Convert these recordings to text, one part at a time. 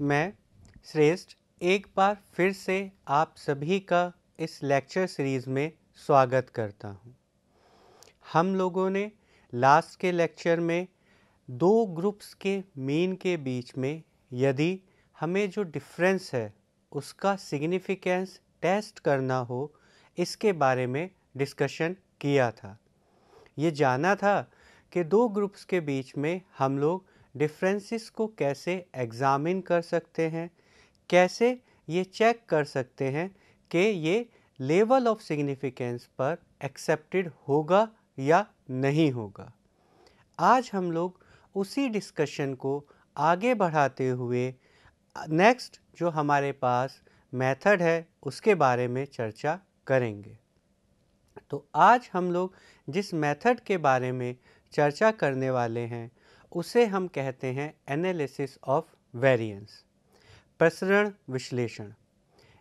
मैं श्रेष्ठ एक बार फिर से आप सभी का इस लेक्चर सीरीज़ में स्वागत करता हूं। हम लोगों ने लास्ट के लेक्चर में दो ग्रुप्स के मीन के बीच में यदि हमें जो डिफरेंस है उसका सिग्निफिकेंस टेस्ट करना हो इसके बारे में डिस्कशन किया था ये जाना था कि दो ग्रुप्स के बीच में हम लोग डिफरेंसेस को कैसे एग्ज़ामिन कर सकते हैं कैसे ये चेक कर सकते हैं कि ये लेवल ऑफ सिग्निफिकेंस पर एक्सेप्टेड होगा या नहीं होगा आज हम लोग उसी डिस्कशन को आगे बढ़ाते हुए नेक्स्ट जो हमारे पास मेथड है उसके बारे में चर्चा करेंगे तो आज हम लोग जिस मेथड के बारे में चर्चा करने वाले हैं उसे हम कहते हैं एनालिसिस ऑफ वेरिएंस प्रसरण विश्लेषण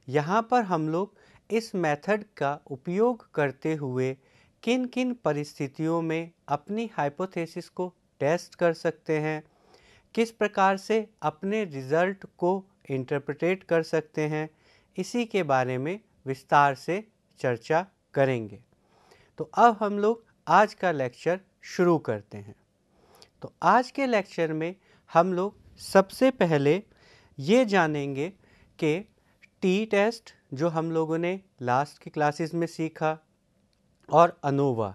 यहाँ पर हम लोग इस मेथड का उपयोग करते हुए किन किन परिस्थितियों में अपनी हाइपोथेसिस को टेस्ट कर सकते हैं किस प्रकार से अपने रिज़ल्ट को इंटरप्रिटेट कर सकते हैं इसी के बारे में विस्तार से चर्चा करेंगे तो अब हम लोग आज का लेक्चर शुरू करते हैं तो आज के लेक्चर में हम लोग सबसे पहले ये जानेंगे कि टी टेस्ट जो हम लोगों ने लास्ट की क्लासेस में सीखा और अनोवा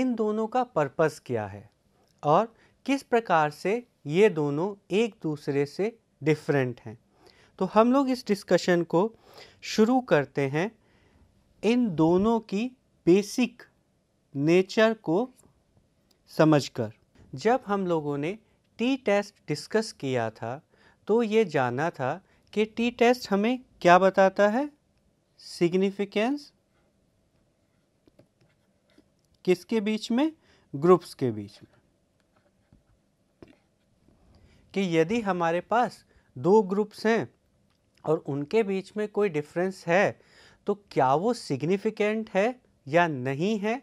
इन दोनों का पर्पस क्या है और किस प्रकार से ये दोनों एक दूसरे से डिफरेंट हैं तो हम लोग इस डिस्कशन को शुरू करते हैं इन दोनों की बेसिक नेचर को समझकर जब हम लोगों ने टी टेस्ट डिस्कस किया था तो ये जाना था कि टी टेस्ट हमें क्या बताता है सिग्निफिकेंस किसके बीच में ग्रुप्स के बीच में कि यदि हमारे पास दो ग्रुप्स हैं और उनके बीच में कोई डिफरेंस है तो क्या वो सिग्निफिकेंट है या नहीं है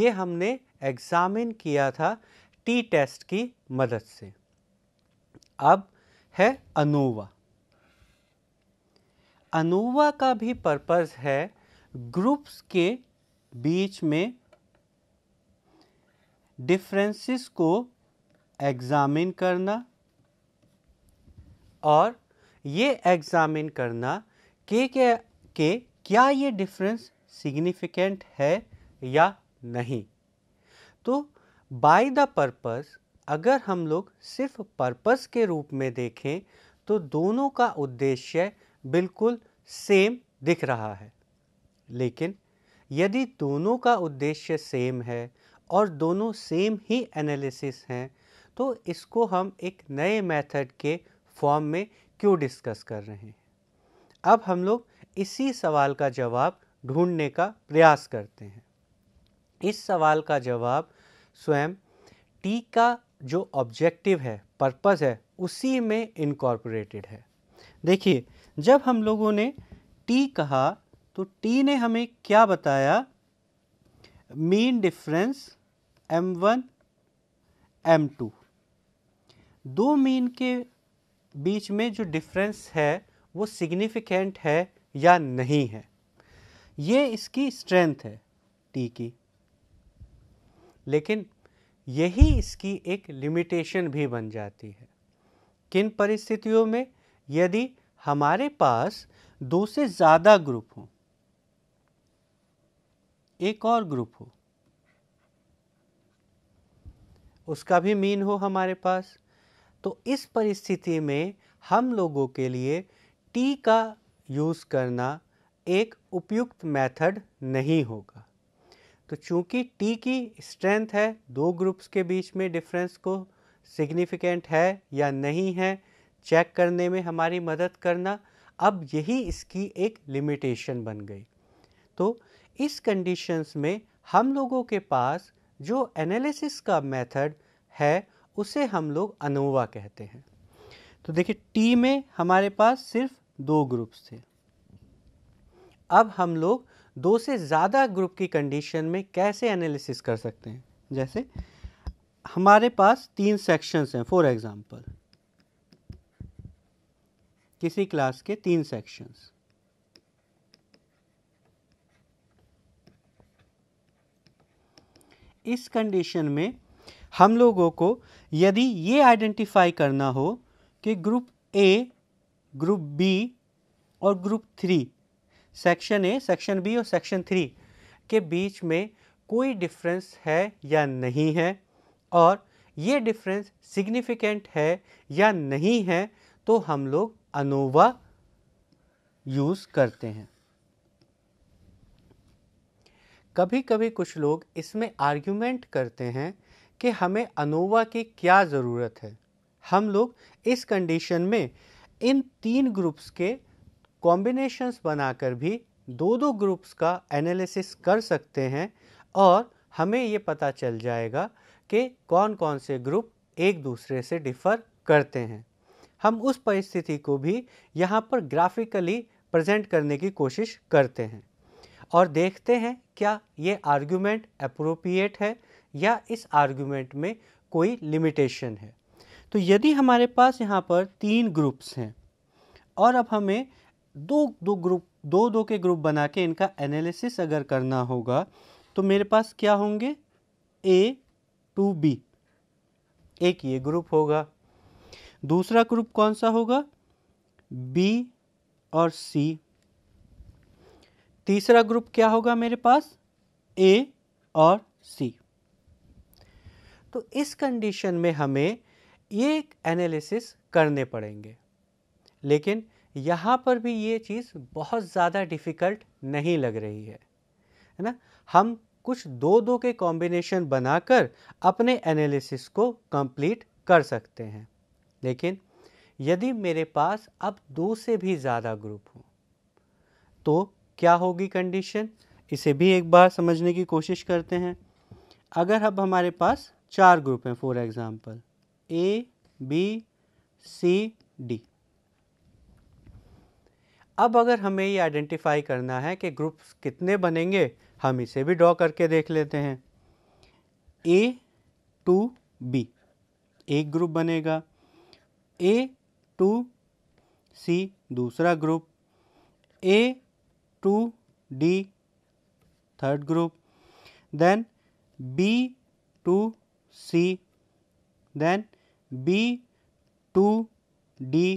ये हमने एग्ज़ामिन किया था टी टेस्ट की मदद से अब है अनोवा अनोवा का भी पर्पस है ग्रुप्स के बीच में डिफरेंसेस को एग्ज़ामिन करना और ये एग्ज़ामिन करना के के, के क्या ये डिफरेंस सिग्निफिकेंट है या नहीं तो बाय द पर्पस अगर हम लोग सिर्फ पर्पस के रूप में देखें तो दोनों का उद्देश्य बिल्कुल सेम दिख रहा है लेकिन यदि दोनों का उद्देश्य सेम है और दोनों सेम ही एनालिसिस हैं तो इसको हम एक नए मेथड के फॉर्म में क्यों डिस्कस कर रहे हैं अब हम लोग इसी सवाल का जवाब ढूंढने का प्रयास करते हैं इस सवाल का जवाब स्वयं टी का जो ऑब्जेक्टिव है पर्पस है उसी में इनकॉर्पोरेटेड है देखिए जब हम लोगों ने टी कहा तो टी ने हमें क्या बताया mean difference M one M two दो मीन के बीच में जो डिफरेंस है वो सिग्निफिकेंट है या नहीं है ये इसकी स्ट्रेंथ है टी की लेकिन यही इसकी एक लिमिटेशन भी बन जाती है किन परिस्थितियों में यदि हमारे पास दो से ज़्यादा ग्रुप हो एक और ग्रुप हो उसका भी मीन हो हमारे पास तो इस परिस्थिति में हम लोगों के लिए टी का यूज़ करना एक उपयुक्त मेथड नहीं होगा तो चूंकि T की स्ट्रेंथ है दो ग्रुप्स के बीच में डिफरेंस को सिग्निफिकेंट है या नहीं है चेक करने में हमारी मदद करना अब यही इसकी एक लिमिटेशन बन गई तो इस कंडीशंस में हम लोगों के पास जो एनालिसिस का मेथड है उसे हम लोग अनोवा कहते हैं तो देखिए टी में हमारे पास सिर्फ दो ग्रुप्स थे अब हम लोग दो से ज़्यादा ग्रुप की कंडीशन में कैसे एनालिसिस कर सकते हैं जैसे हमारे पास तीन सेक्शंस हैं फॉर एग्जांपल किसी क्लास के तीन सेक्शंस इस कंडीशन में हम लोगों को यदि ये आइडेंटिफाई करना हो कि ग्रुप ए ग्रुप बी और group three section A section B और सेक्शन थ्री के बीच में कोई डिफरेंस है या नहीं है और ये डिफरेंस सिग्निफिकेंट है या नहीं है तो हम लोग अनोवा यूज़ करते हैं कभी कभी कुछ लोग इसमें आर्ग्यूमेंट करते हैं कि हमें अनोवा की क्या ज़रूरत है हम लोग इस कंडीशन में इन तीन ग्रुप्स के कॉम्बिनेशंस बनाकर भी दो दो ग्रुप्स का एनालिसिस कर सकते हैं और हमें ये पता चल जाएगा कि कौन कौन से ग्रुप एक दूसरे से डिफ़र करते हैं हम उस परिस्थिति को भी यहाँ पर ग्राफिकली प्रेजेंट करने की कोशिश करते हैं और देखते हैं क्या ये आर्ग्यूमेंट अप्रोप्रिएट है या इस आर्ग्यूमेंट में कोई लिमिटेशन है तो यदि हमारे पास यहाँ पर तीन ग्रुप्स हैं और अब हमें दो दो ग्रुप दो दो के ग्रुप बना के इनका एनालिसिस अगर करना होगा तो मेरे पास क्या होंगे ए टू बी एक ये ग्रुप होगा दूसरा ग्रुप कौन सा होगा बी और सी तीसरा ग्रुप क्या होगा मेरे पास ए और सी तो इस कंडीशन में हमें ये एनालिसिस करने पड़ेंगे लेकिन यहाँ पर भी ये चीज़ बहुत ज़्यादा डिफ़िकल्ट नहीं लग रही है है ना हम कुछ दो दो के कॉम्बिनेशन बनाकर अपने एनालिसिस को कंप्लीट कर सकते हैं लेकिन यदि मेरे पास अब दो से भी ज़्यादा ग्रुप हो तो क्या होगी कंडीशन इसे भी एक बार समझने की कोशिश करते हैं अगर अब हमारे पास चार ग्रुप हैं for example A B C D अब अगर हमें ये आइडेंटिफाई करना है कि ग्रुप्स कितने बनेंगे हम इसे भी ड्रॉ करके देख लेते हैं ए टू बी एक ग्रुप बनेगा ए टू सी दूसरा group A to D third group then B to C then B to D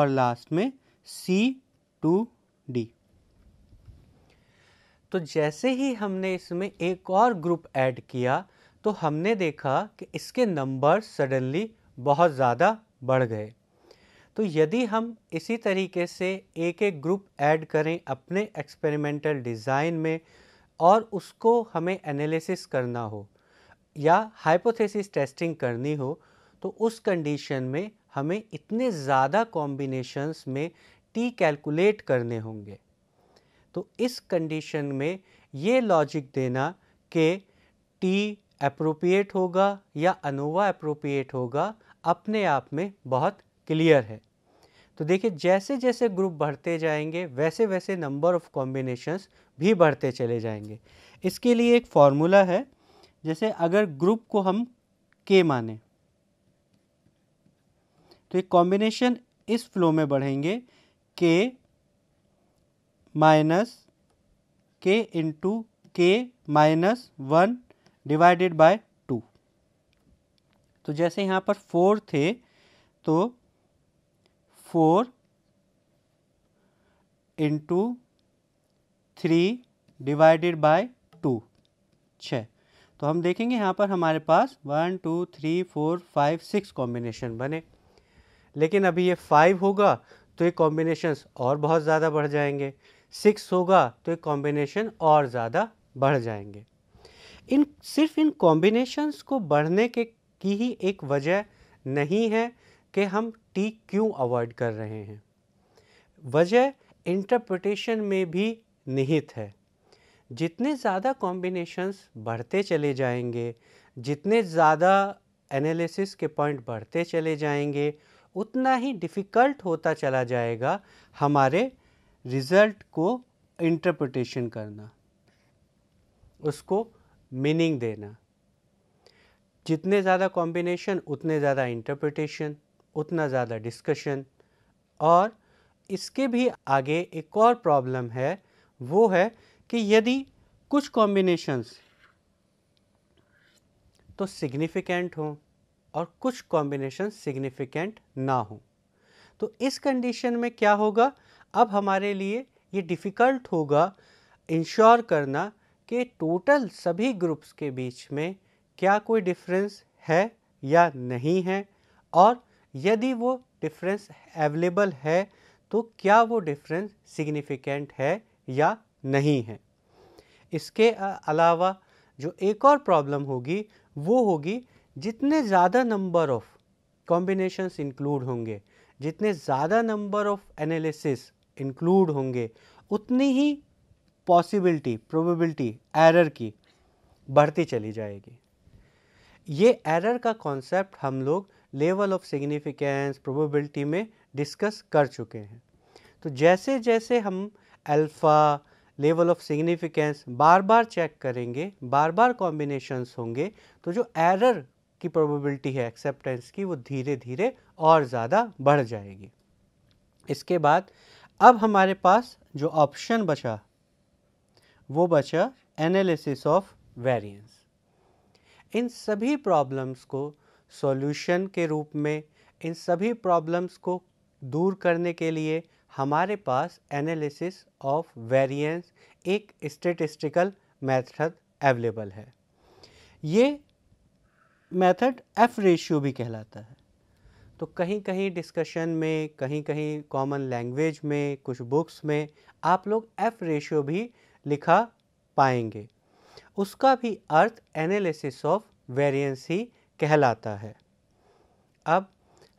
और लास्ट में सी टू डी तो जैसे ही हमने इसमें एक और ग्रुप ऐड किया तो हमने देखा कि इसके नंबर सडनली बहुत ज़्यादा बढ़ गए तो यदि हम इसी तरीके से एक एक ग्रुप ऐड करें अपने एक्सपेरिमेंटल डिज़ाइन में और उसको हमें एनालिसिस करना हो या हाइपोथेसिस टेस्टिंग करनी हो तो उस कंडीशन में हमें इतने ज़्यादा कॉम्बिनेशंस में टी कैलकुलेट करने होंगे तो इस कंडीशन में ये लॉजिक देना कि टी अप्रोप्रिएट होगा या अनोवा अप्रोप्रिएट होगा अपने आप में बहुत क्लियर है तो देखिए जैसे जैसे ग्रुप बढ़ते जाएंगे वैसे वैसे नंबर ऑफ कॉम्बिनेशंस भी बढ़ते चले जाएंगे इसके लिए एक फॉर्मूला है जैसे अगर ग्रुप को हम के माने तो एक कॉम्बिनेशन इस फ्लो में बढ़ेंगे के minus K into K minus one divided by two तो जैसे यहाँ पर फोर थे तो four into three divided by two छ तो हम देखेंगे यहाँ पर हमारे पास one two three four five six combination बने लेकिन अभी ये फाइव होगा तो ये कॉम्बिनेशंस और बहुत ज़्यादा बढ़ जाएंगे सिक्स होगा तो ये कॉम्बिनेशन और ज़्यादा बढ़ जाएंगे इन सिर्फ इन कॉम्बिनेशंस को बढ़ने के की ही एक वजह नहीं है कि हम टी क्यों अवॉइड कर रहे हैं वजह इंटरप्रटेशन में भी निहित है जितने ज़्यादा कॉम्बिनेशंस बढ़ते चले जाएंगे जितने ज़्यादा एनालिसिस के पॉइंट बढ़ते चले जाएंगे उतना ही डिफ़िकल्ट होता चला जाएगा हमारे रिज़ल्ट को इंटरप्रटेशन करना उसको मीनिंग देना जितने ज़्यादा कॉम्बिनेशन उतने ज़्यादा इंटरप्रटेशन उतना ज़्यादा डिस्कशन और इसके भी आगे एक और प्रॉब्लम है वो है कि यदि कुछ कॉम्बिनेशंस तो सिग्निफिकेंट हों और कुछ कॉम्बिनेशन सिग्निफिकेंट ना हो तो इस कंडीशन में क्या होगा अब हमारे लिए ये डिफ़िकल्ट होगा इंश्योर करना कि टोटल सभी ग्रुप्स के बीच में क्या कोई डिफरेंस है या नहीं है और यदि वो डिफरेंस अवेलेबल है तो क्या वो डिफरेंस सिग्निफिकेंट है या नहीं है इसके अलावा जो एक और प्रॉब्लम होगी वो होगी जितने ज़्यादा नंबर ऑफ कॉम्बिनेशंस इंक्लूड होंगे जितने ज़्यादा नंबर ऑफ एनालिसिस इंक्लूड होंगे उतनी ही पॉसिबिलिटी प्रोबेबिलिटी एरर की बढ़ती चली जाएगी ये एरर का कॉन्सेप्ट हम लोग लेवल ऑफ सिग्निफिकेंस प्रोबेबिलिटी में डिस्कस कर चुके हैं तो जैसे जैसे हम अल्फ़ा लेवल ऑफ सिग्निफिकेंस बार बार चेक करेंगे बार बार कॉम्बिनेशंस होंगे तो जो एरर की प्रोबेबिलिटी है एक्सेप्टेंस की वो धीरे धीरे और ज़्यादा बढ़ जाएगी इसके बाद अब हमारे पास जो ऑप्शन बचा वो बचा एनालिसिस ऑफ वेरिएंस इन सभी प्रॉब्लम्स को सॉल्यूशन के रूप में इन सभी प्रॉब्लम्स को दूर करने के लिए हमारे पास एनालिसिस ऑफ वेरिएंस एक स्टेटिस्टिकल मेथड अवेलेबल है ये मेथड एफ रेशियो भी कहलाता है तो कहीं कहीं डिस्कशन में कहीं कहीं कॉमन लैंग्वेज में कुछ बुक्स में आप लोग एफ रेशियो भी लिखा पाएंगे उसका भी अर्थ एनालिसिस ऑफ वेरिएंस ही कहलाता है अब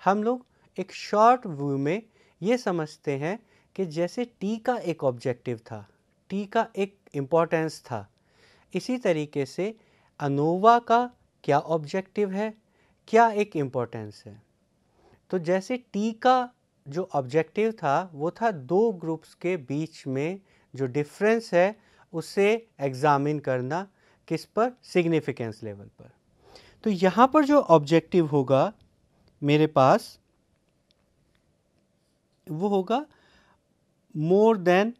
हम लोग एक शॉर्ट व्यू में ये समझते हैं कि जैसे टी का एक ऑब्जेक्टिव था टी का एक इम्पोर्टेंस था इसी तरीके से अनोवा का क्या ऑब्जेक्टिव है क्या एक इम्पोर्टेंस है तो जैसे टी का जो ऑब्जेक्टिव था वो था दो ग्रुप्स के बीच में जो डिफरेंस है उसे एग्ज़ामिन करना किस पर सिग्निफिकेंस लेवल पर तो यहाँ पर जो ऑब्जेक्टिव होगा मेरे पास वो होगा मोर देन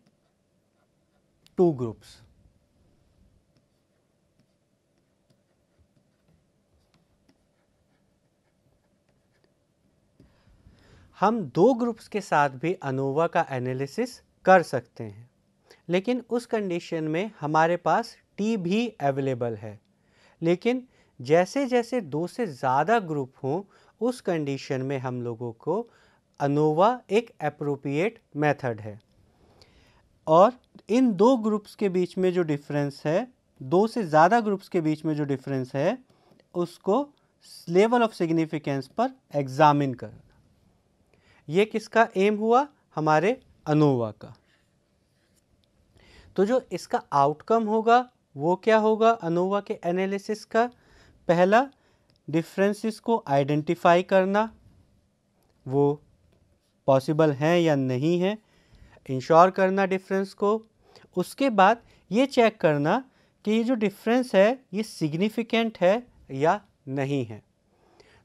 टू ग्रुप्स हम दो ग्रुप्स के साथ भी अनोवा का एनालिसिस कर सकते हैं लेकिन उस कंडीशन में हमारे पास टी भी अवेलेबल है लेकिन जैसे जैसे दो से ज़्यादा ग्रुप हों उस कंडीशन में हम लोगों को अनोवा एक अप्रोप्रिएट मेथड है और इन दो ग्रुप्स के बीच में जो डिफरेंस है दो से ज़्यादा ग्रुप्स के बीच में जो डिफरेंस है उसको लेवल ऑफ सिग्निफिकेंस पर एग्ज़ामिन कर ये किसका एम हुआ हमारे अनोवा का तो जो इसका आउटकम होगा वो क्या होगा अनोवा के एनालिसिस का पहला डिफरेंसेस को आइडेंटिफाई करना वो पॉसिबल हैं या नहीं है इंश्योर करना डिफरेंस को उसके बाद ये चेक करना कि ये जो डिफरेंस है ये सिग्निफिकेंट है या नहीं है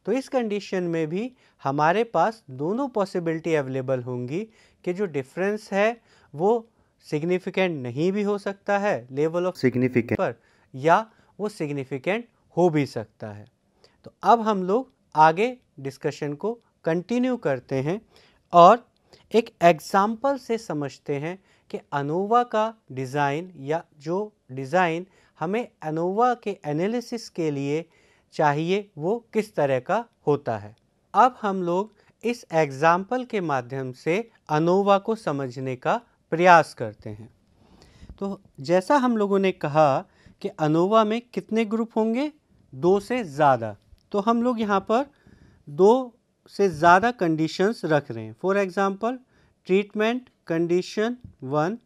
तो इस कंडीशन में भी हमारे पास दोनों पॉसिबिलिटी अवेलेबल होंगी कि जो डिफरेंस है वो सिग्निफिकेंट नहीं भी हो सकता है लेवल ऑफ सिग्निफिकेंट पर या वो सिग्निफिकेंट हो भी सकता है तो अब हम लोग आगे डिस्कशन को कंटिन्यू करते हैं और एक एग्ज़ाम्पल से समझते हैं कि अनोवा का डिज़ाइन या जो डिज़ाइन हमें अनोवा के एनालिसिस के लिए चाहिए वो किस तरह का होता है अब हम लोग इस एग्ज़ाम्पल के माध्यम से अनोवा को समझने का प्रयास करते हैं तो जैसा हम लोगों ने कहा कि अनोवा में कितने ग्रुप होंगे दो से ज़्यादा तो हम लोग यहाँ पर दो से ज़्यादा कंडीशंस रख रहे हैं for example treatment condition one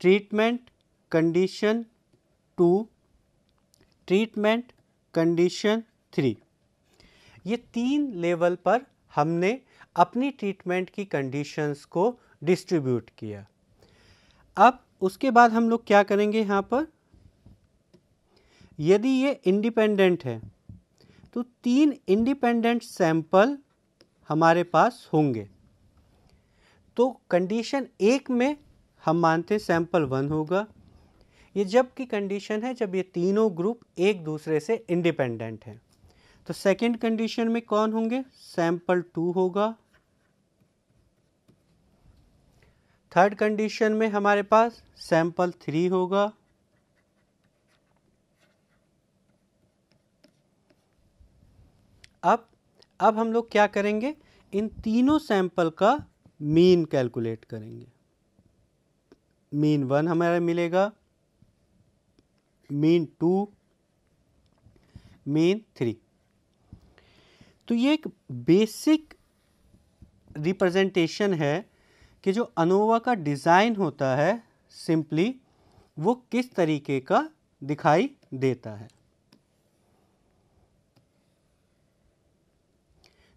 treatment condition two treatment condition three ये तीन लेवल पर हमने अपनी ट्रीटमेंट की कंडीशंस को डिस्ट्रीब्यूट किया अब उसके बाद हम लोग क्या करेंगे यहाँ पर यदि ये इंडिपेंडेंट है तो तीन इंडिपेंडेंट सैंपल हमारे पास होंगे तो कंडीशन एक में हम मानते हैं सैंपल वन होगा ये जब की कंडीशन है जब ये तीनों ग्रुप एक दूसरे से इंडिपेंडेंट हैं तो सेकंड कंडीशन में कौन होंगे सैंपल टू होगा थर्ड कंडीशन में हमारे पास सैंपल थ्री होगा अब अब हम लोग क्या करेंगे इन तीनों सैंपल का मीन कैलकुलेट करेंगे मीन वन हमारा मिलेगा मीन टू मीन थ्री तो ये एक बेसिक रिप्रेजेंटेशन है कि जो अनोवा का डिज़ाइन होता है सिंपली वो किस तरीके का दिखाई देता है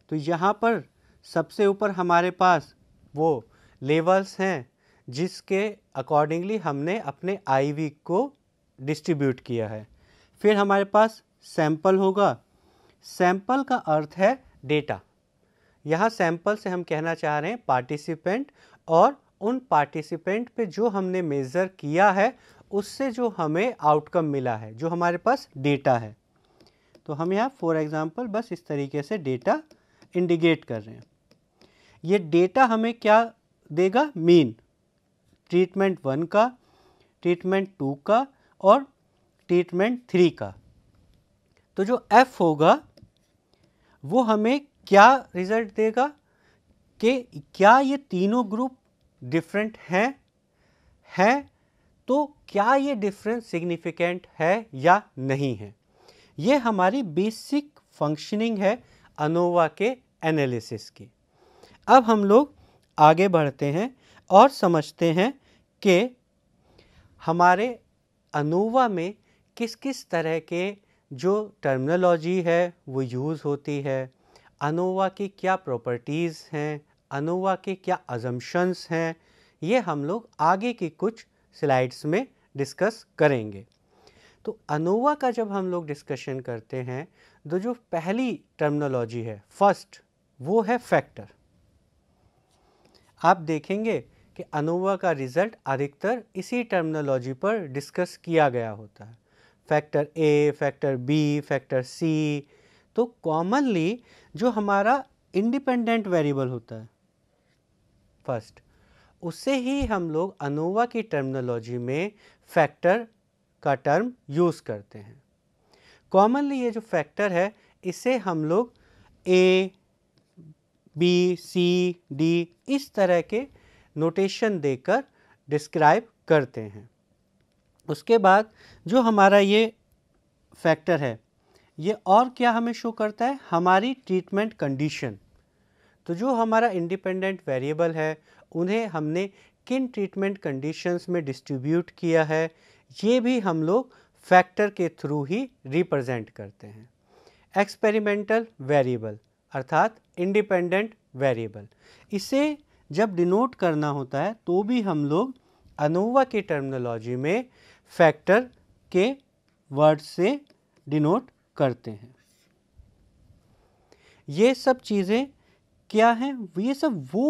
तो यहाँ पर सबसे ऊपर हमारे पास वो लेवल्स हैं जिसके अकॉर्डिंगली हमने अपने आईवी को डिस्ट्रीब्यूट किया है फिर हमारे पास सैंपल होगा सैंपल का अर्थ है डेटा यहाँ सैंपल से हम कहना चाह रहे हैं पार्टिसिपेंट और उन पार्टिसिपेंट पे जो हमने मेज़र किया है उससे जो हमें आउटकम मिला है जो हमारे पास डेटा है तो हम यहाँ फॉर एग्ज़ाम्पल बस इस तरीके से डेटा इंडिकेट कर रहे हैं ये डेटा हमें क्या देगा मीन ट्रीटमेंट वन का ट्रीटमेंट टू का और ट्रीटमेंट थ्री का तो जो एफ होगा वो हमें क्या रिज़ल्ट देगा कि क्या ये तीनों ग्रुप डिफरेंट हैं हैं तो क्या ये डिफरेंस सिग्निफिकेंट है या नहीं है ये हमारी बेसिक फंक्शनिंग है अनोवा के एनालिसिस की अब हम लोग आगे बढ़ते हैं और समझते हैं कि हमारे अनोवा में किस किस तरह के जो टर्मिनोलॉजी है वो यूज़ होती है अनोवा की क्या प्रॉपर्टीज़ हैं अनोवा के क्या अजम्पन्स हैं ये हम लोग आगे की कुछ स्लाइड्स में डिस्कस करेंगे तो अनोवा का जब हम लोग डिस्कशन करते हैं तो जो पहली टर्मिनोलॉजी है फर्स्ट वो है फैक्टर आप देखेंगे कि अनोवा का रिज़ल्ट अधिकतर इसी टर्मिनोलॉजी पर डिस्कस किया गया होता है factor A factor B factor C तो कॉमनली जो हमारा इंडिपेंडेंट वेरिएबल होता है फर्स्ट उससे ही हम लोग अनोवा की टर्मिनोलॉजी में फैक्टर का टर्म यूज़ करते हैं कॉमनली ये जो फैक्टर है इसे हम लोग ए बी सी डी इस तरह के नोटेशन देकर डिस्क्राइब करते हैं उसके बाद जो हमारा ये फैक्टर है ये और क्या हमें शो करता है हमारी ट्रीटमेंट कंडीशन तो जो हमारा इंडिपेंडेंट वेरिएबल है उन्हें हमने किन ट्रीटमेंट कंडीशंस में डिस्ट्रीब्यूट किया है ये भी हम लोग फैक्टर के थ्रू ही रिप्रेजेंट करते हैं एक्सपेरिमेंटल वेरिएबल अर्थात इंडिपेंडेंट वेरिएबल इसे जब डिनोट करना होता है तो भी हम लोग अनोवा के टर्मिनोलॉजी में फैक्टर के वर्ड से डिनोट करते हैं ये सब चीज़ें क्या हैं ये सब वो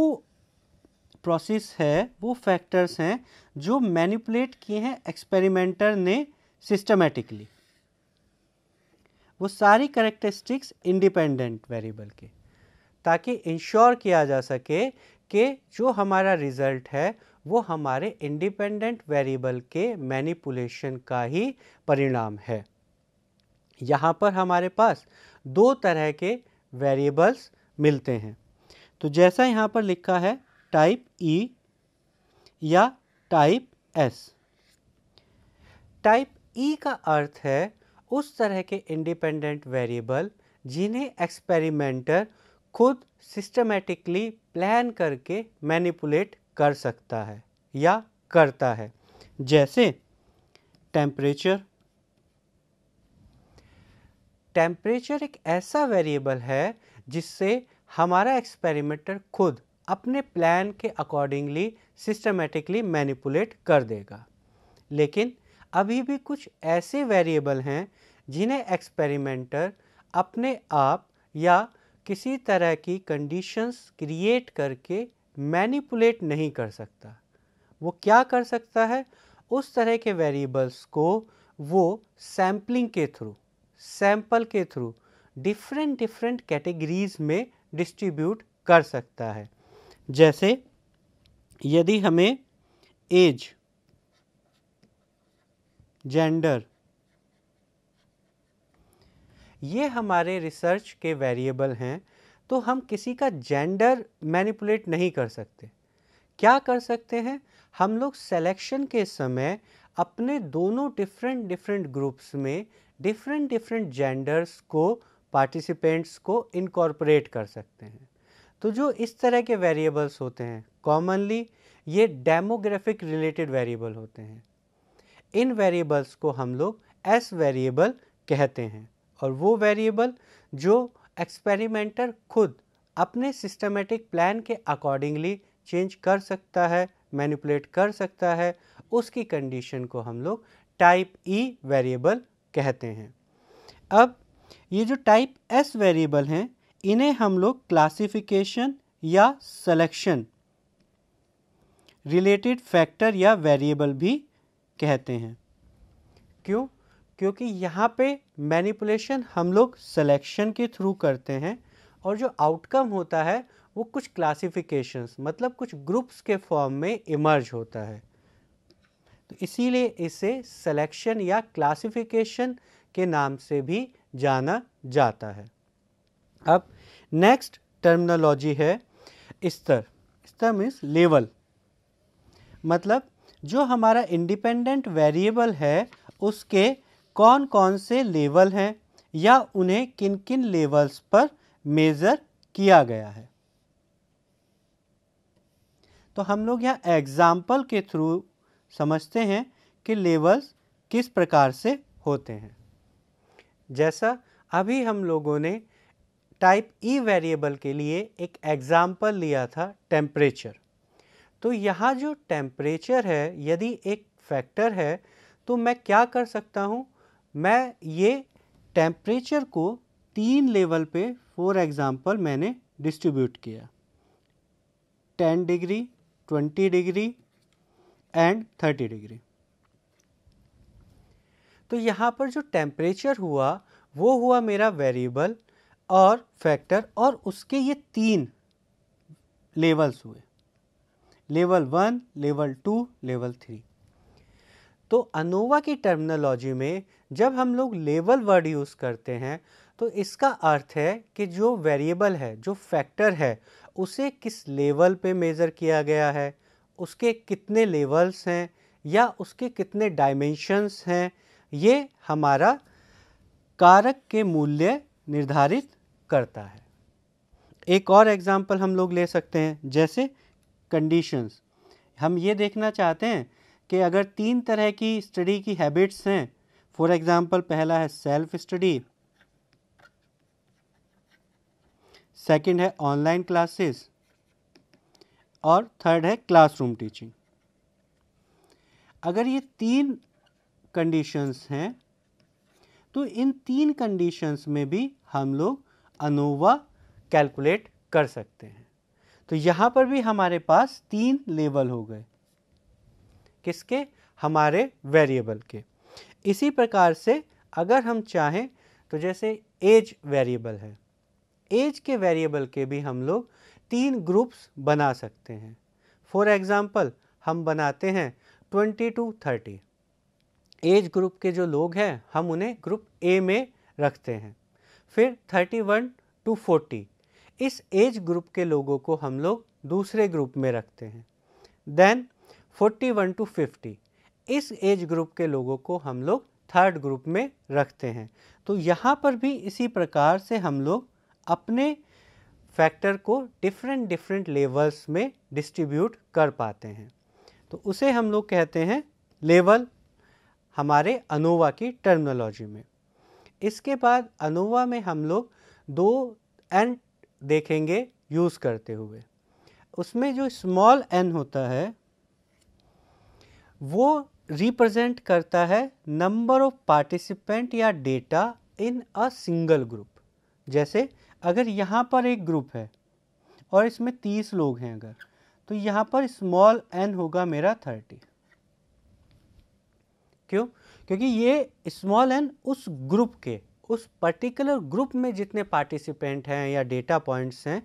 प्रोसेस है वो फैक्टर्स हैं जो मैनिपुलेट किए हैं एक्सपेरिमेंटर ने सिस्टमेटिकली वो सारी करेक्टरिस्टिक्स इंडिपेंडेंट वेरिएबल के ताकि इंश्योर किया जा सके कि जो हमारा रिज़ल्ट है वो हमारे इंडिपेंडेंट वेरिएबल के मैनिपुलेशन का ही परिणाम है यहाँ पर हमारे पास दो तरह के वेरिएबल्स मिलते हैं तो जैसा यहाँ पर लिखा है टाइप ई e या टाइप एस टाइप ई का अर्थ है उस तरह के इंडिपेंडेंट वेरिएबल जिन्हें एक्सपेरिमेंटर खुद सिस्टमेटिकली प्लान करके मैनिपुलेट कर सकता है या करता है जैसे टेम्परेचर टेम्परेचर एक ऐसा वेरिएबल है जिससे हमारा एक्सपेरिमेंटर खुद अपने प्लान के अकॉर्डिंगली सिस्टमेटिकली मैनिपुलेट कर देगा लेकिन अभी भी कुछ ऐसे वेरिएबल हैं जिन्हें एक्सपेरिमेंटर अपने आप या किसी तरह की कंडीशंस क्रिएट करके मैनिपुलेट नहीं कर सकता वो क्या कर सकता है उस तरह के वेरिएबल्स को वो सैम्पलिंग के थ्रू सैम्पल के थ्रू डिफरेंट डिफरेंट कैटेगरीज में डिस्ट्रीब्यूट कर सकता है जैसे यदि हमें एज जेंडर ये हमारे रिसर्च के वेरिएबल हैं तो हम किसी का जेंडर मैनिपुलेट नहीं कर सकते क्या कर सकते हैं हम लोग सेलेक्शन के समय अपने दोनों डिफरेंट डिफरेंट ग्रुप्स में डिफरेंट डिफरेंट जेंडर्स को पार्टिसिपेंट्स को इनकॉर्पोरेट कर सकते हैं तो जो इस तरह के वेरिएबल्स होते हैं कॉमनली ये डेमोग्राफिक रिलेटेड वेरिएबल होते हैं इन वेरिएबल्स को हम लोग एस वेरिएबल कहते हैं और वो वेरिएबल जो एक्सपेरिमेंटर खुद अपने सिस्टमेटिक प्लान के अकॉर्डिंगली चेंज कर सकता है मैनिपुलेट कर सकता है उसकी कंडीशन को हम लोग टाइप ई वेरिएबल कहते हैं अब ये जो टाइप एस वेरिएबल हैं इन्हें हम लोग क्लासिफिकेशन या सलेक्शन रिलेटेड फैक्टर या वेरिएबल भी कहते हैं क्यों क्योंकि यहाँ पे मैनिपुलेशन हम लोग सिलेक्शन के थ्रू करते हैं और जो आउटकम होता है वो कुछ क्लासिफिकेशंस मतलब कुछ ग्रुप्स के फॉर्म में इमर्ज होता है तो इसीलिए इसे सिलेक्शन या क्लासिफिकेशन के नाम से भी जाना जाता है अब नेक्स्ट टर्मिनोलॉजी है स्तर स्तर मीन्स लेवल मतलब जो हमारा इंडिपेंडेंट वेरिएबल है उसके कौन कौन से लेवल हैं या उन्हें किन किन लेवल्स पर मेज़र किया गया है तो हम लोग यहाँ एग्ज़ाम्पल के थ्रू समझते हैं कि लेवल्स किस प्रकार से होते हैं जैसा अभी हम लोगों ने टाइप ई वेरिएबल के लिए एक एग्ज़ाम्पल लिया था टेम्परेचर तो यहाँ जो टेम्परेचर है यदि एक फैक्टर है तो मैं क्या कर सकता हूँ मैं ये टेम्परेचर को तीन लेवल पे फॉर एग्ज़ाम्पल मैंने डिस्ट्रीब्यूट किया ten degree twenty degree and thirty degree तो यहाँ पर जो टेम्परेचर हुआ वो हुआ मेरा वेरिएबल और फैक्टर और उसके ये तीन लेवल्स हुए level one level two level three तो अनोवा की टर्मिनोलॉजी में जब हम लोग लेवल वर्ड यूज़ करते हैं तो इसका अर्थ है कि जो वेरिएबल है जो फैक्टर है उसे किस लेवल पे मेज़र किया गया है उसके कितने लेवल्स हैं या उसके कितने डायमेंशंस हैं ये हमारा कारक के मूल्य निर्धारित करता है एक और एग्ज़ाम्पल हम लोग ले सकते हैं जैसे कंडीशंस हम ये देखना चाहते हैं कि अगर तीन तरह की स्टडी की हैबिट्स हैं फॉर एग्ज़ाम्पल पहला है सेल्फ स्टडी सेकंड है ऑनलाइन क्लासेस और थर्ड है क्लासरूम टीचिंग अगर ये तीन कंडीशंस हैं तो इन तीन कंडीशंस में भी हम लोग अनोवा कैलकुलेट कर सकते हैं तो यहाँ पर भी हमारे पास तीन लेवल हो गए किसके हमारे वेरिएबल के इसी प्रकार से अगर हम चाहें तो जैसे एज वेरिएबल है एज के वेरिएबल के भी हम लोग तीन ग्रुप्स बना सकते हैं फॉर एग्ज़ाम्पल हम बनाते हैं twenty to thirty age group के जो लोग हैं हम उन्हें ग्रुप ए में रखते हैं फिर थर्टी वन टू फोर्टी इस एज ग्रुप के लोगों को हम लोग दूसरे ग्रुप में रखते हैं then forty one to fifty इस एज ग्रुप के लोगों को हम लोग थर्ड ग्रुप में रखते हैं तो यहाँ पर भी इसी प्रकार से हम लोग अपने फैक्टर को डिफरेंट डिफरेंट लेवल्स में डिस्ट्रीब्यूट कर पाते हैं तो उसे हम लोग कहते हैं लेवल हमारे अनोवा की टर्मिनोलॉजी में इसके बाद अनोवा में हम लोग दो एन देखेंगे यूज़ करते हुए उसमें जो स्मॉल एन होता है वो रिप्रेजेंट करता है नंबर ऑफ पार्टिसिपेंट या data in a single group जैसे अगर यहाँ पर एक ग्रुप है और इसमें तीस लोग हैं अगर तो यहाँ पर स्मॉल एन होगा मेरा थर्टी क्यों क्योंकि ये स्मॉल एन उस ग्रुप के उस पर्टिकुलर ग्रुप में जितने पार्टिसिपेंट हैं या डेटा पॉइंट्स हैं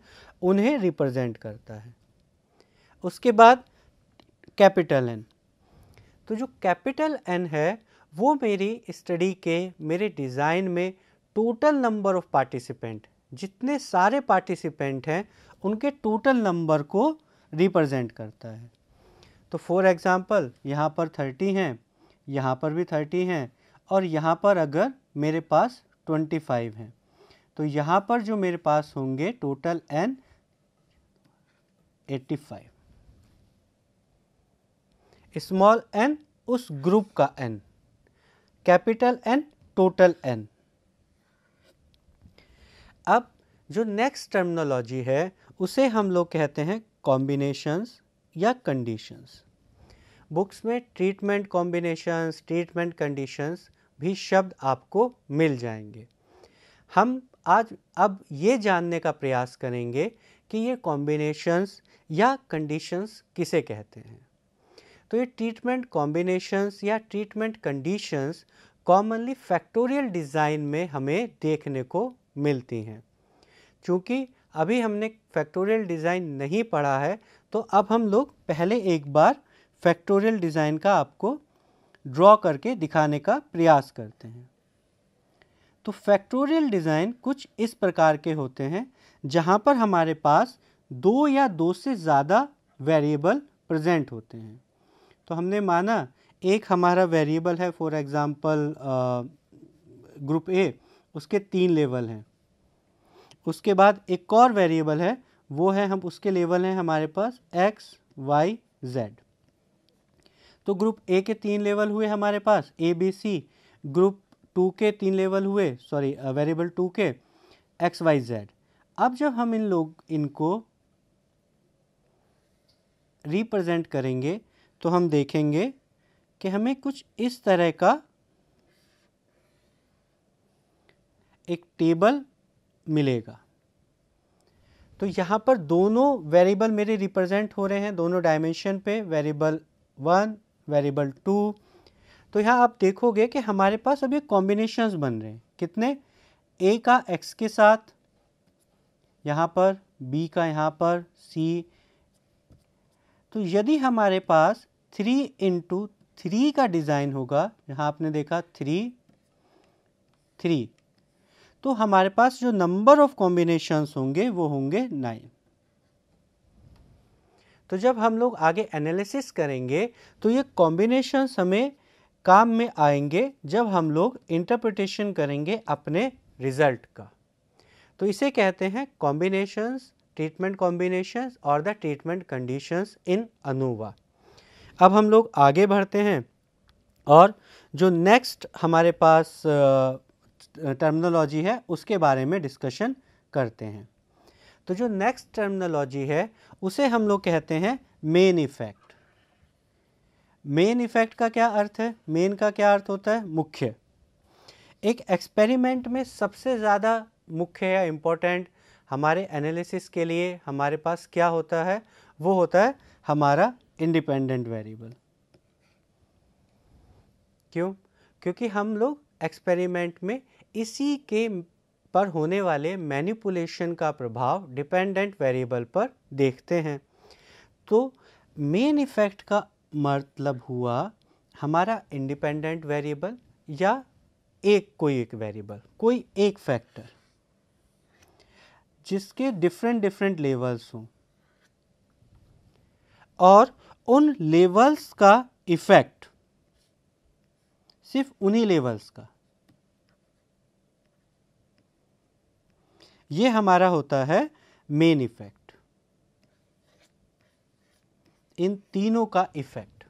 उन्हें रिप्रेजेंट करता है उसके बाद कैपिटल एन तो जो कैपिटल एन है वो मेरी स्टडी के मेरे डिज़ाइन में टोटल नंबर ऑफ़ पार्टिसिपेंट जितने सारे पार्टिसिपेंट हैं उनके टोटल नंबर को रिप्रेजेंट करता है तो फॉर एग्ज़ाम्पल यहाँ पर थर्टी हैं यहाँ पर भी थर्टी हैं और यहाँ पर अगर मेरे पास ट्वेंटी फाइव हैं तो यहाँ पर जो मेरे पास होंगे total N eighty five small N उस ग्रुप का N capital N total N अब जो नेक्स्ट टर्मिनोलॉजी है उसे हम लोग कहते हैं कॉम्बिनेशंस या कंडीशंस बुक्स में ट्रीटमेंट कॉम्बिनेशंस ट्रीटमेंट कंडीशंस भी शब्द आपको मिल जाएंगे हम आज अब ये जानने का प्रयास करेंगे कि ये कॉम्बिनेशंस या कंडीशंस किसे कहते हैं तो ये ट्रीटमेंट कॉम्बिनेशंस या treatment conditions commonly factorial design में हमें देखने को मिलती हैं चूँकि अभी हमने फैक्टोरियल डिज़ाइन नहीं पढ़ा है तो अब हम लोग पहले एक बार फैक्टोरियल डिज़ाइन का आपको ड्रॉ करके दिखाने का प्रयास करते हैं तो फैक्टोरियल डिज़ाइन कुछ इस प्रकार के होते हैं जहाँ पर हमारे पास दो या दो से ज़्यादा वेरिएबल प्रेजेंट होते हैं तो हमने माना एक हमारा वेरिएबल है फॉर एग्ज़ाम्पल ग्रुप ए उसके तीन लेवल हैं उसके बाद एक और वेरिएबल है वो है हम उसके लेवल हैं हमारे पास एक्स वाई जेड तो ग्रुप ए के तीन लेवल हुए हमारे पास A B C group two के तीन लेवल हुए सॉरी वेरिएबल टू के एक्स वाई जेड अब जब हम इन लोग इनको रिप्रेजेंट करेंगे तो हम देखेंगे कि हमें कुछ इस तरह का एक टेबल मिलेगा तो यहाँ पर दोनों वेरिएबल मेरे रिप्रेजेंट हो रहे हैं दोनों डायमेंशन पे वेरिएबल वन वेरिएबल टू तो यहाँ आप देखोगे कि हमारे पास अभी कॉम्बिनेशंस बन रहे हैं कितने ए का एक्स के साथ यहाँ पर बी का यहाँ पर सी तो यदि हमारे पास थ्री इंटू थ्री का डिज़ाइन होगा यहाँ आपने देखा थ्री थ्री तो हमारे पास जो नंबर ऑफ कॉम्बिनेशंस होंगे वो होंगे नाइन तो जब हम लोग आगे एनालिसिस करेंगे तो ये कॉम्बिनेशंस हमें काम में आएंगे जब हम लोग इंटरप्रिटेशन करेंगे अपने रिजल्ट का तो इसे कहते हैं कॉम्बिनेशंस ट्रीटमेंट कॉम्बिनेशन और the treatment conditions in ANOVA अब हम लोग आगे बढ़ते हैं और जो नेक्स्ट हमारे पास टर्मिनोलॉजी है उसके बारे में डिस्कशन करते हैं तो जो नेक्स्ट टर्मिनोलॉजी है उसे हम लोग कहते हैं मेन इफ़ेक्ट मेन इफ़ेक्ट का क्या अर्थ है मेन का क्या अर्थ होता है मुख्य एक एक्सपेरिमेंट में सबसे ज़्यादा मुख्य या इम्पोर्टेंट हमारे एनालिसिस के लिए हमारे पास क्या होता है वो होता है हमारा इंडिपेंडेंट वेरिएबल क्यों क्योंकि हम लोग एक्सपेरिमेंट में इसी के पर होने वाले मैनिपुलेशन का प्रभाव डिपेंडेंट वेरिएबल पर देखते हैं तो मेन इफ़ेक्ट का मतलब हुआ हमारा इंडिपेंडेंट वेरिएबल या एक कोई एक वेरिएबल कोई एक फैक्टर जिसके डिफरेंट डिफरेंट लेवल्स हों और उन लेवल्स का इफ़ेक्ट सिर्फ उन्हीं लेवल्स का ये हमारा होता है मेन इफ़ेक्ट इन तीनों का इफ़ेक्ट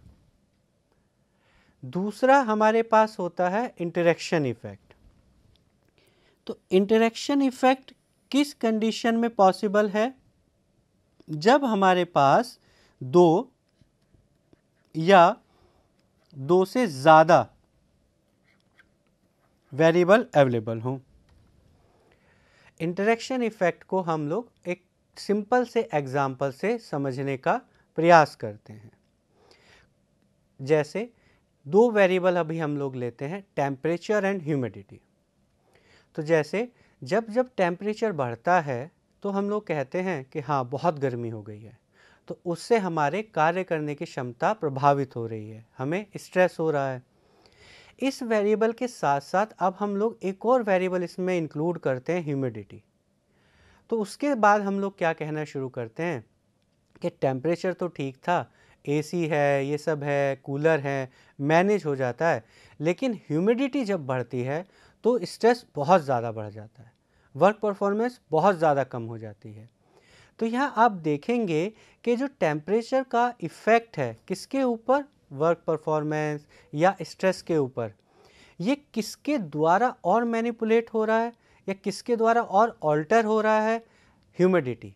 दूसरा हमारे पास होता है इंटरेक्शन इफ़ेक्ट तो इंटरेक्शन इफ़ेक्ट किस कंडीशन में पॉसिबल है जब हमारे पास दो या दो से ज़्यादा वेरिएबल अवेलेबल हों इंटरेक्शन इफ़ेक्ट को हम लोग एक सिंपल से एग्ज़ाम्पल से समझने का प्रयास करते हैं जैसे दो वेरिएबल अभी हम लोग लेते हैं टेम्परेचर एंड ह्यूमिडिटी तो जैसे जब जब टेम्परेचर बढ़ता है तो हम लोग कहते हैं कि हाँ बहुत गर्मी हो गई है तो उससे हमारे कार्य करने की क्षमता प्रभावित हो रही है हमें स्ट्रेस हो रहा है इस वेरिएबल के साथ साथ अब हम लोग एक और वेरिएबल इसमें इंक्लूड करते हैं ह्यूमिडिटी तो उसके बाद हम लोग क्या कहना शुरू करते हैं कि टेम्परेचर तो ठीक था एसी है ये सब है कूलर है मैनेज हो जाता है लेकिन ह्यूमिडिटी जब बढ़ती है तो स्ट्रेस बहुत ज़्यादा बढ़ जाता है वर्क परफॉर्मेंस बहुत ज़्यादा कम हो जाती है तो यहाँ आप देखेंगे कि जो टेम्परेचर का इफ़ेक्ट है किसके ऊपर वर्क परफॉर्मेंस या स्ट्रेस के ऊपर ये किसके द्वारा और मैनिपुलेट हो रहा है या किसके द्वारा और ऑल्टर हो रहा है ह्यूमिडिटी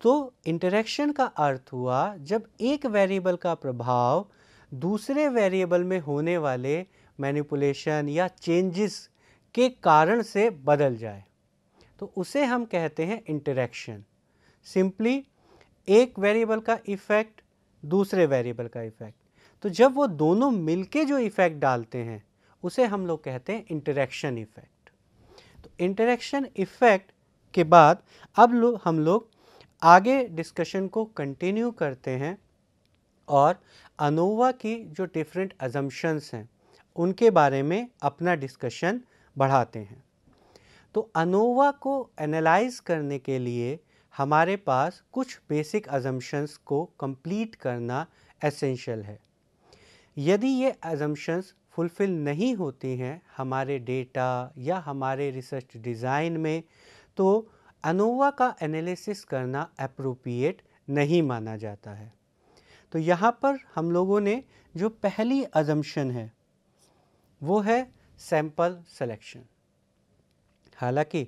तो इंटरेक्शन का अर्थ हुआ जब एक वेरिएबल का प्रभाव दूसरे वेरिएबल में होने वाले मैनिपुलेशन या चेंजेस के कारण से बदल जाए तो उसे हम कहते हैं इंटरेक्शन सिंपली एक वेरिएबल का इफ़ेक्ट दूसरे वेरिएबल का इफ़ेक्ट तो जब वो दोनों मिलके जो इफ़ेक्ट डालते हैं उसे हम लोग कहते हैं इंटरेक्शन इफ़ेक्ट तो इंटरेक्शन इफ़ेक्ट के बाद अब लो, हम लोग आगे डिस्कशन को कंटिन्यू करते हैं और अनोवा की जो डिफरेंट अजम्पन्स हैं उनके बारे में अपना डिस्कशन बढ़ाते हैं तो अनोवा को एनालाइज करने के लिए हमारे पास कुछ बेसिक अजम्पन्स को कंप्लीट करना एसेंशियल है यदि ये अजम्पन्स फुलफ़िल नहीं होती हैं हमारे डेटा या हमारे रिसर्च डिज़ाइन में तो अनोवा का एनालिसिस करना अप्रोप्रिएट नहीं माना जाता है तो यहाँ पर हम लोगों ने जो पहली अजम्पन है वो है सैंपल सिलेक्शन हालांकि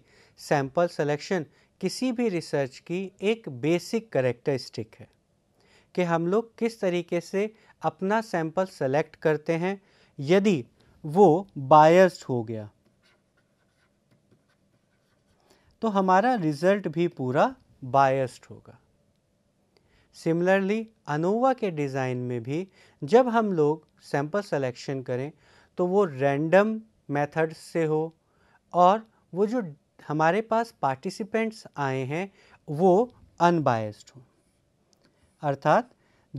सैंपल सिलेक्शन किसी भी रिसर्च की एक बेसिक करेक्टरिस्टिक है कि हम लोग किस तरीके से अपना सैंपल सेलेक्ट करते हैं यदि वो बायस्ड हो गया तो हमारा रिजल्ट भी पूरा बायस्ड होगा सिमिलरली अनोवा के डिज़ाइन में भी जब हम लोग सैंपल सिलेक्शन करें तो वो रैंडम मेथड से हो और वो जो हमारे पास पार्टिसिपेंट्स आए हैं वो अनबायस्ड हों अर्थात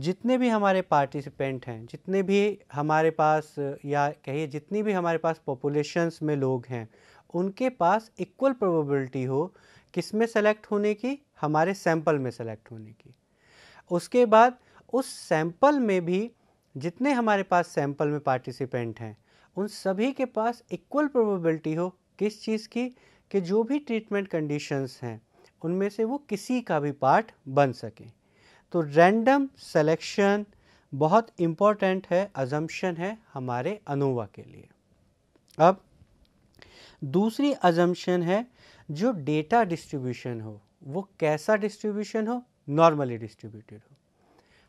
जितने भी हमारे पार्टिसिपेंट हैं जितने भी हमारे पास या कहिए जितनी भी हमारे पास पॉपुलेशंस में लोग हैं उनके पास इक्वल प्रोबेबिलिटी हो किस में सेलेक्ट होने की हमारे सैंपल में सेलेक्ट होने की उसके बाद उस सैंपल में भी जितने हमारे पास सैंपल में पार्टिसिपेंट हैं उन सभी के पास इक्वल प्रोबेबिलिटी हो किस चीज़ की कि जो भी ट्रीटमेंट कंडीशंस हैं उनमें से वो किसी का भी पार्ट बन सके तो रैंडम सेलेक्शन बहुत इम्पॉर्टेंट है अजम्पशन है हमारे अनोवा के लिए अब दूसरी अजम्पशन है जो डेटा डिस्ट्रीब्यूशन हो वो कैसा डिस्ट्रीब्यूशन हो नॉर्मली डिस्ट्रीब्यूटेड हो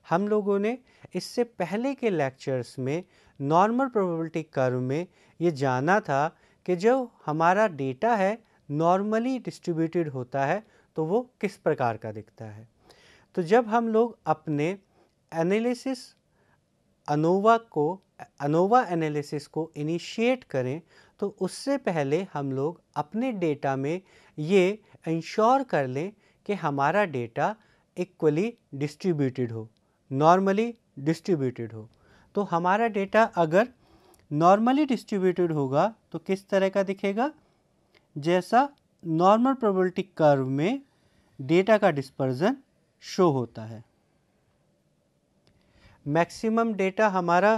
हम लोगों ने इससे पहले के लेक्चर्स में नॉर्मल प्रोबेबिलिटी कर्व में ये जाना था कि जो हमारा डेटा है नॉर्मली डिस्ट्रीब्यूटेड होता है तो वो किस प्रकार का दिखता है तो जब हम लोग अपने एनालिसिस अनोवा को अनोवा एनालिसिस को इनिशिएट करें तो उससे पहले हम लोग अपने डेटा में ये इंश्योर कर लें कि हमारा डेटा इक्वली डिस्ट्रीब्यूटेड हो नॉर्मली डिस्ट्रीब्यूटेड हो तो हमारा डेटा अगर नॉर्मली डिस्ट्रीब्यूटेड होगा तो किस तरह का दिखेगा जैसा नॉर्मल प्रोबेबिलिटी कर्व में डेटा का डिस्पर्जन शो होता है मैक्सिमम डेटा हमारा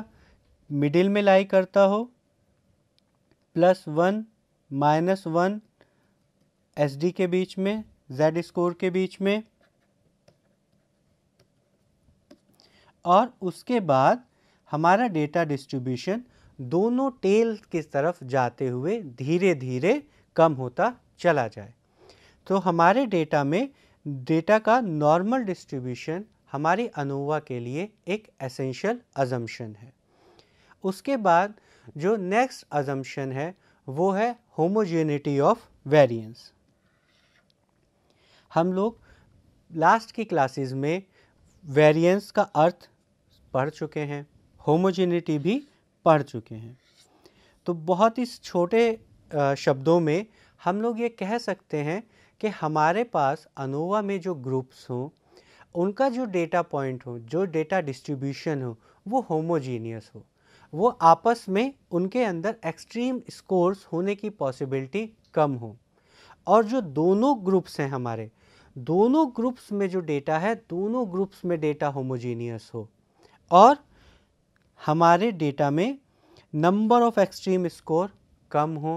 मिडिल में लाई करता हो plus one minus one S D के बीच में जेड स्कोर के बीच में और उसके बाद हमारा डेटा डिस्ट्रीब्यूशन दोनों टेल की तरफ जाते हुए धीरे धीरे कम होता चला जाए तो हमारे डेटा में डेटा का नॉर्मल डिस्ट्रीब्यूशन हमारी अनोवा के लिए एक एसेंशियल अजम्पन है उसके बाद जो नेक्स्ट अजम्पन है वो है होमोजेनिटी ऑफ वेरिएंस हम लोग लास्ट की क्लासेस में वेरिएंस का अर्थ पढ़ चुके हैं होमोजेनिटी भी पढ़ चुके हैं तो बहुत ही छोटे शब्दों में हम लोग ये कह सकते हैं कि हमारे पास अनोवा में जो ग्रुप्स हों उनका जो डेटा पॉइंट हो जो डेटा डिस्ट्रीब्यूशन हो वो होमोजीनियस हो वो आपस में उनके अंदर एक्सट्रीम स्कोर्स होने की पॉसिबिलिटी कम हो और जो दोनों ग्रुप्स हैं हमारे दोनों ग्रुप्स में जो डेटा है दोनों ग्रुप्स में डेटा होमोजीनियस हो और हमारे डेटा में नंबर ऑफ़ एक्सट्रीम स्कोर कम हो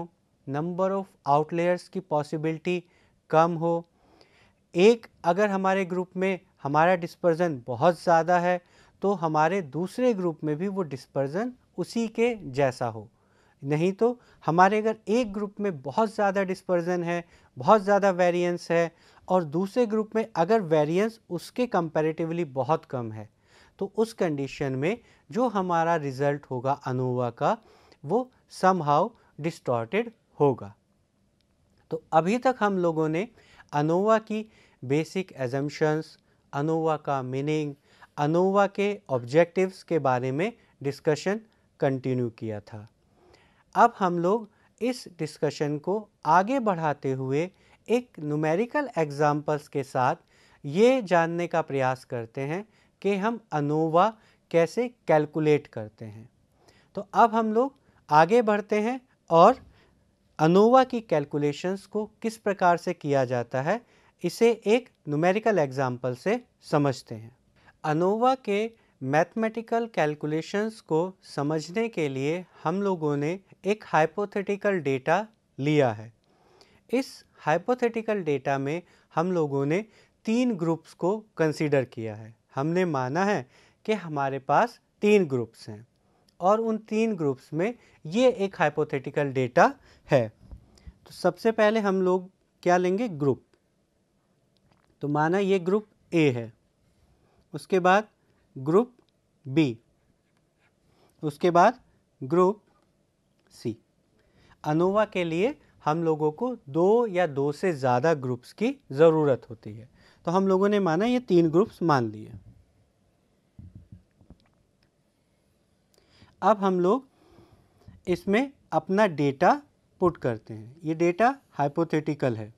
नंबर ऑफ़ आउटलेयर्स की पॉसिबिलिटी कम हो एक अगर हमारे ग्रुप में हमारा डिस्पर्जन बहुत ज़्यादा है तो हमारे दूसरे ग्रुप में भी वो डिस्पर्जन उसी के जैसा हो नहीं तो हमारे अगर एक ग्रुप में बहुत ज़्यादा डिस्पर्जन है बहुत ज़्यादा वेरिएंस है और दूसरे ग्रुप में अगर वेरिएंस उसके कंपैरेटिवली बहुत कम है तो उस कंडीशन में जो हमारा रिज़ल्ट होगा अनोवा का वो समहाउ डिस्टॉर्टेड होगा तो अभी तक हम लोगों ने अनोवा की बेसिक एजम्पन्स अनोवा का मीनिंग अनोवा के ऑब्जेक्टिव्स के बारे में डिस्कशन कंटिन्यू किया था अब हम लोग इस डिस्कशन को आगे बढ़ाते हुए एक न्यूमेरिकल एग्जांपल्स के साथ ये जानने का प्रयास करते हैं कि हम अनोवा कैसे कैलकुलेट करते हैं तो अब हम लोग आगे बढ़ते हैं और अनोवा की कैलकुलेशंस को किस प्रकार से किया जाता है इसे एक न्यूमेरिकल एग्जाम्पल से समझते हैं अनोवा के मैथमेटिकल कैलकुलेशंस को समझने के लिए हम लोगों ने एक हाइपोथेटिकल डेटा लिया है इस हाइपोथेटिकल डेटा में हम लोगों ने तीन ग्रुप्स को कंसीडर किया है हमने माना है कि हमारे पास तीन ग्रुप्स हैं और उन तीन ग्रुप्स में ये एक हाइपोथेटिकल डेटा है तो सबसे पहले हम लोग क्या लेंगे ग्रुप तो माना ये ग्रुप ए है उसके बाद ग्रुप बी उसके बाद ग्रुप सी अनोवा के लिए हम लोगों को दो या दो से ज़्यादा ग्रुप्स की ज़रूरत होती है तो हम लोगों ने माना ये तीन ग्रुप्स मान लिए अब हम लोग इसमें अपना डेटा पुट करते हैं ये डेटा हाइपोथेटिकल है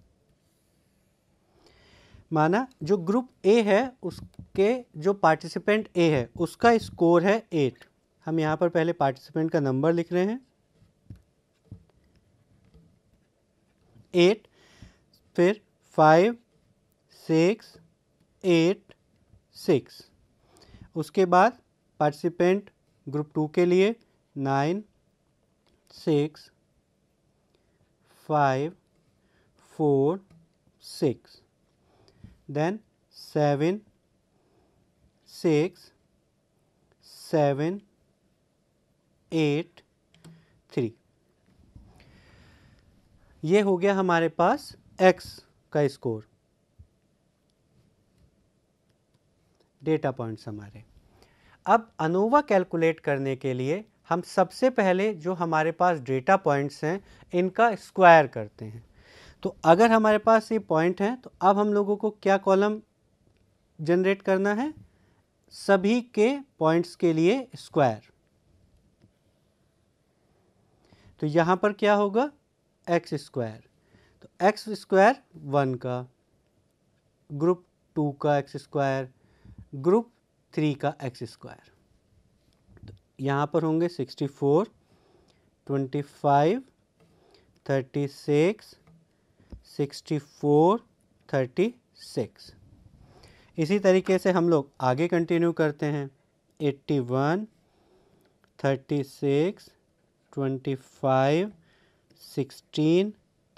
माना जो ग्रुप ए है उसके जो पार्टिसिपेंट ए है उसका स्कोर है एट हम यहाँ पर पहले पार्टिसिपेंट का नंबर लिख रहे हैं एट फिर फाइव सिक्स एट सिक्स उसके बाद पार्टिसिपेंट ग्रुप टू के लिए nine six five four six then seven six seven eight three ये हो गया हमारे पास एक्स का स्कोर डेटा पॉइंट्स हमारे अब अनोवा कैलकुलेट करने के लिए हम सबसे पहले जो हमारे पास डेटा पॉइंट्स हैं इनका स्क्वायर करते हैं तो अगर हमारे पास ये पॉइंट हैं तो अब हम लोगों को क्या कॉलम जनरेट करना है सभी के पॉइंट्स के लिए स्क्वायर तो यहाँ पर क्या होगा एक्स स्क्वायर तो एक्स स्क्वायर वन का ग्रुप टू का एक्स स्क्वायर ग्रुप थ्री का एक्स स्क्वायर तो यहाँ पर होंगे sixty four twenty five thirty six sixty four thirty six इसी तरीके से हम लोग आगे कंटिन्यू करते हैं eighty one thirty six twenty five sixteen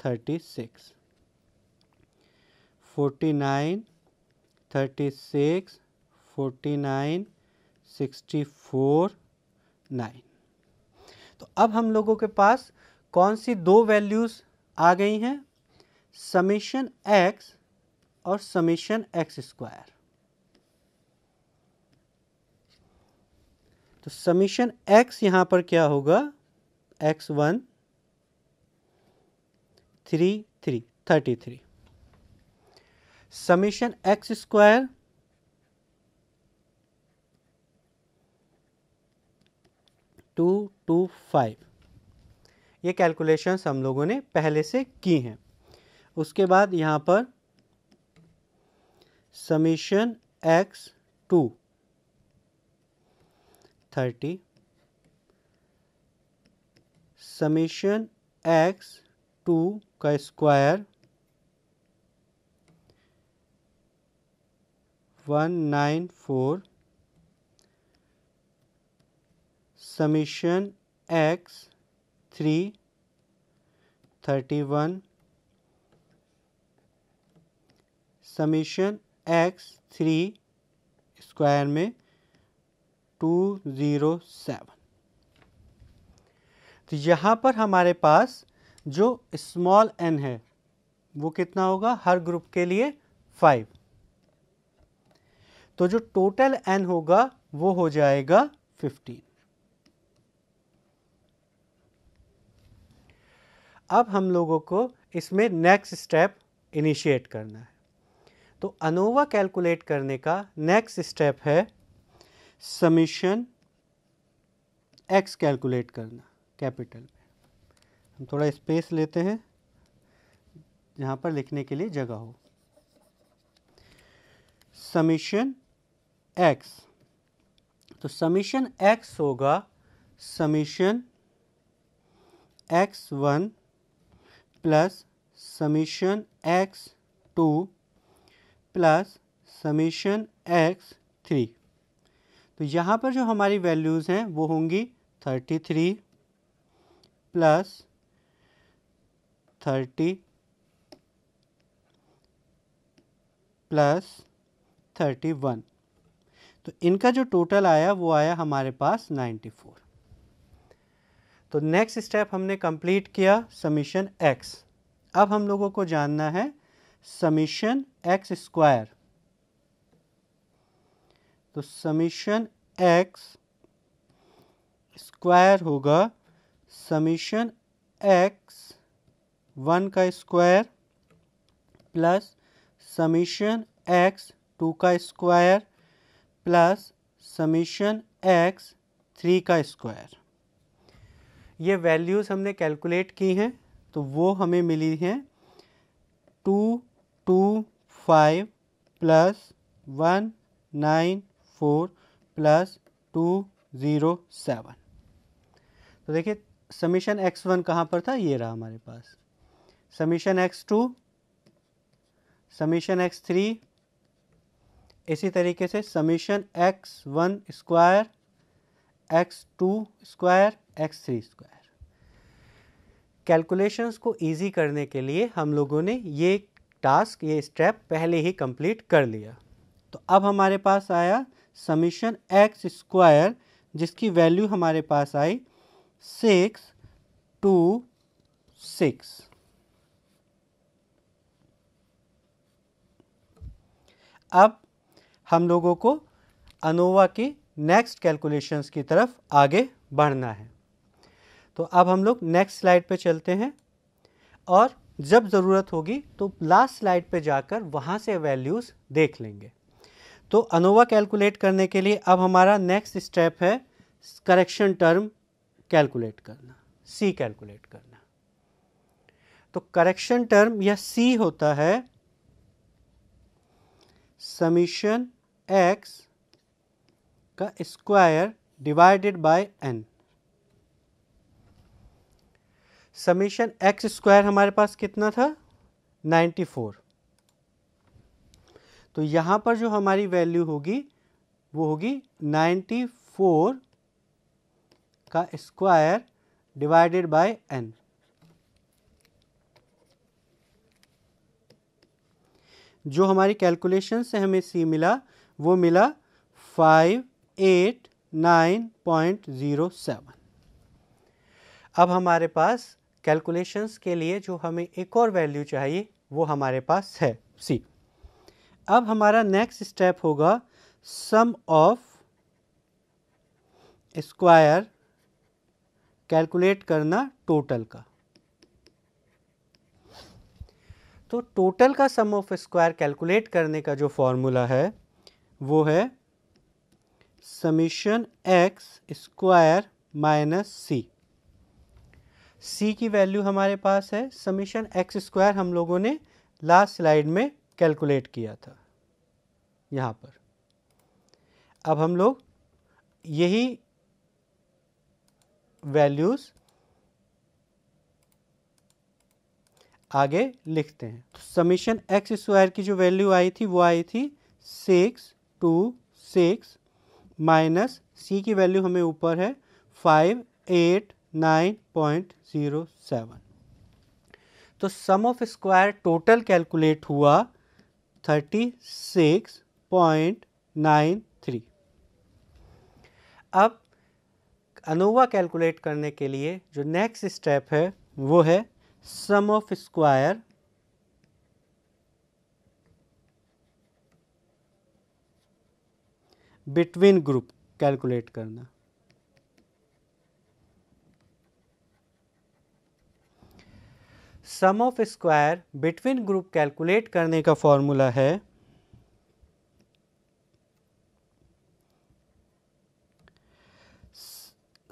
thirty six forty nine thirty six forty nine sixty four nine तो अब हम लोगों के पास कौन सी दो वैल्यूज़ आ गई हैं समीशन एक्स और समीशन एक्स स्क्वायर तो समीशन एक्स यहां पर क्या होगा X one three three thirty three summation X square two two five ये कैलकुलेशंस हम लोगों ने पहले से की हैं उसके बाद यहाँ पर summation X two thirty summation X two का square one nine four summation X three thirty one summation X three square में टू ज़ीरो सेवन तो यहाँ पर हमारे पास जो स्मॉल एन है वो कितना होगा हर ग्रुप के लिए फाइव तो जो टोटल एन होगा वो हो जाएगा फिफ्टीन अब हम लोगों को इसमें नेक्स्ट स्टेप इनिशिएट करना है तो अनोवा कैलकुलेट करने का नेक्स्ट स्टेप है समीशन एक्स कैलकुलेट करना कैपिटल में हम थोड़ा स्पेस लेते हैं जहाँ पर लिखने के लिए जगह हो समीशन एक्स तो समीशन एक्स होगा summation X one plus summation X two plus summation X three तो यहाँ पर जो हमारी वैल्यूज़ हैं वो होंगी thirty three plus thirty plus thirty one तो इनका जो टोटल आया वो आया हमारे पास नाइन्टी फोर तो नेक्स्ट स्टेप हमने कंप्लीट किया समीशन एक्स अब हम लोगों को जानना है समीशन एक्स स्क्वायर तो समीशन एक्स स्क्वायर होगा समीशन एक्स वन का square plus summation X two का square plus summation X three का स्क्वायर ये वैल्यूज़ हमने कैलकुलेट की हैं तो वो हमें मिली हैं two two five plus one nine four plus two zero seven तो देखिए समीशन एक्स वन कहाँ पर था ये रहा हमारे पास summation X two summation X three इसी तरीके से summation X one square X two square X three square calculations को इजी करने के लिए हम लोगों ने ये टास्क ये स्टेप पहले ही कंप्लीट कर लिया तो अब हमारे पास आया समीशन एक्स स्क्वायर जिसकी वैल्यू हमारे पास आई सिक्स टू सिक्स अब हम लोगों को अनोवा के नेक्स्ट कैलकुलेशंस की तरफ आगे बढ़ना है तो अब हम लोग नेक्स्ट स्लाइड पे चलते हैं और जब ज़रूरत होगी तो लास्ट स्लाइड पे जाकर वहाँ से वैल्यूज़ देख लेंगे तो अनोवा कैलकुलेट करने के लिए अब हमारा नेक्स्ट स्टेप है करेक्शन टर्म कैलकुलेट करना सी कैलकुलेट करना तो करेक्शन टर्म या सी होता है समीशन एक्स का square divided by N summation X square हमारे पास कितना था 94 तो यहाँ पर जो हमारी वैल्यू होगी वो होगी 94 का स्क्वायर डिवाइडेड बाय एन जो हमारी कैलकुलेशन से हमें सी मिला वो मिला five eight nine point zero seven अब हमारे पास कैलकुलेशंस के लिए जो हमें एक और वैल्यू चाहिए वो हमारे पास है सी अब हमारा नेक्स्ट स्टेप होगा सम ऑफ स्क्वायर कैलकुलेट करना टोटल का तो टोटल का सम ऑफ स्क्वायर कैलकुलेट करने का जो फॉर्मूला है वो है summation X square minus C C की वैल्यू हमारे पास है समीशन एक्स स्क्वायर हम लोगों ने लास्ट स्लाइड में कैलकुलेट किया था यहाँ पर अब हम लोग यही वैल्यूज़ आगे लिखते हैं तो समीशन एक्स स्क्वायर की जो वैल्यू आई थी वो आई थी six two six minus C की वैल्यू हमें ऊपर है फाइव एट 9.07 तो sum of square total calculate हुआ 36.93 अब अनोवा कैलकुलेट करने के लिए जो नेक्स्ट स्टेप है वो है sum of square between group calculate करना sum of square between group calculate करने का फॉर्मूला है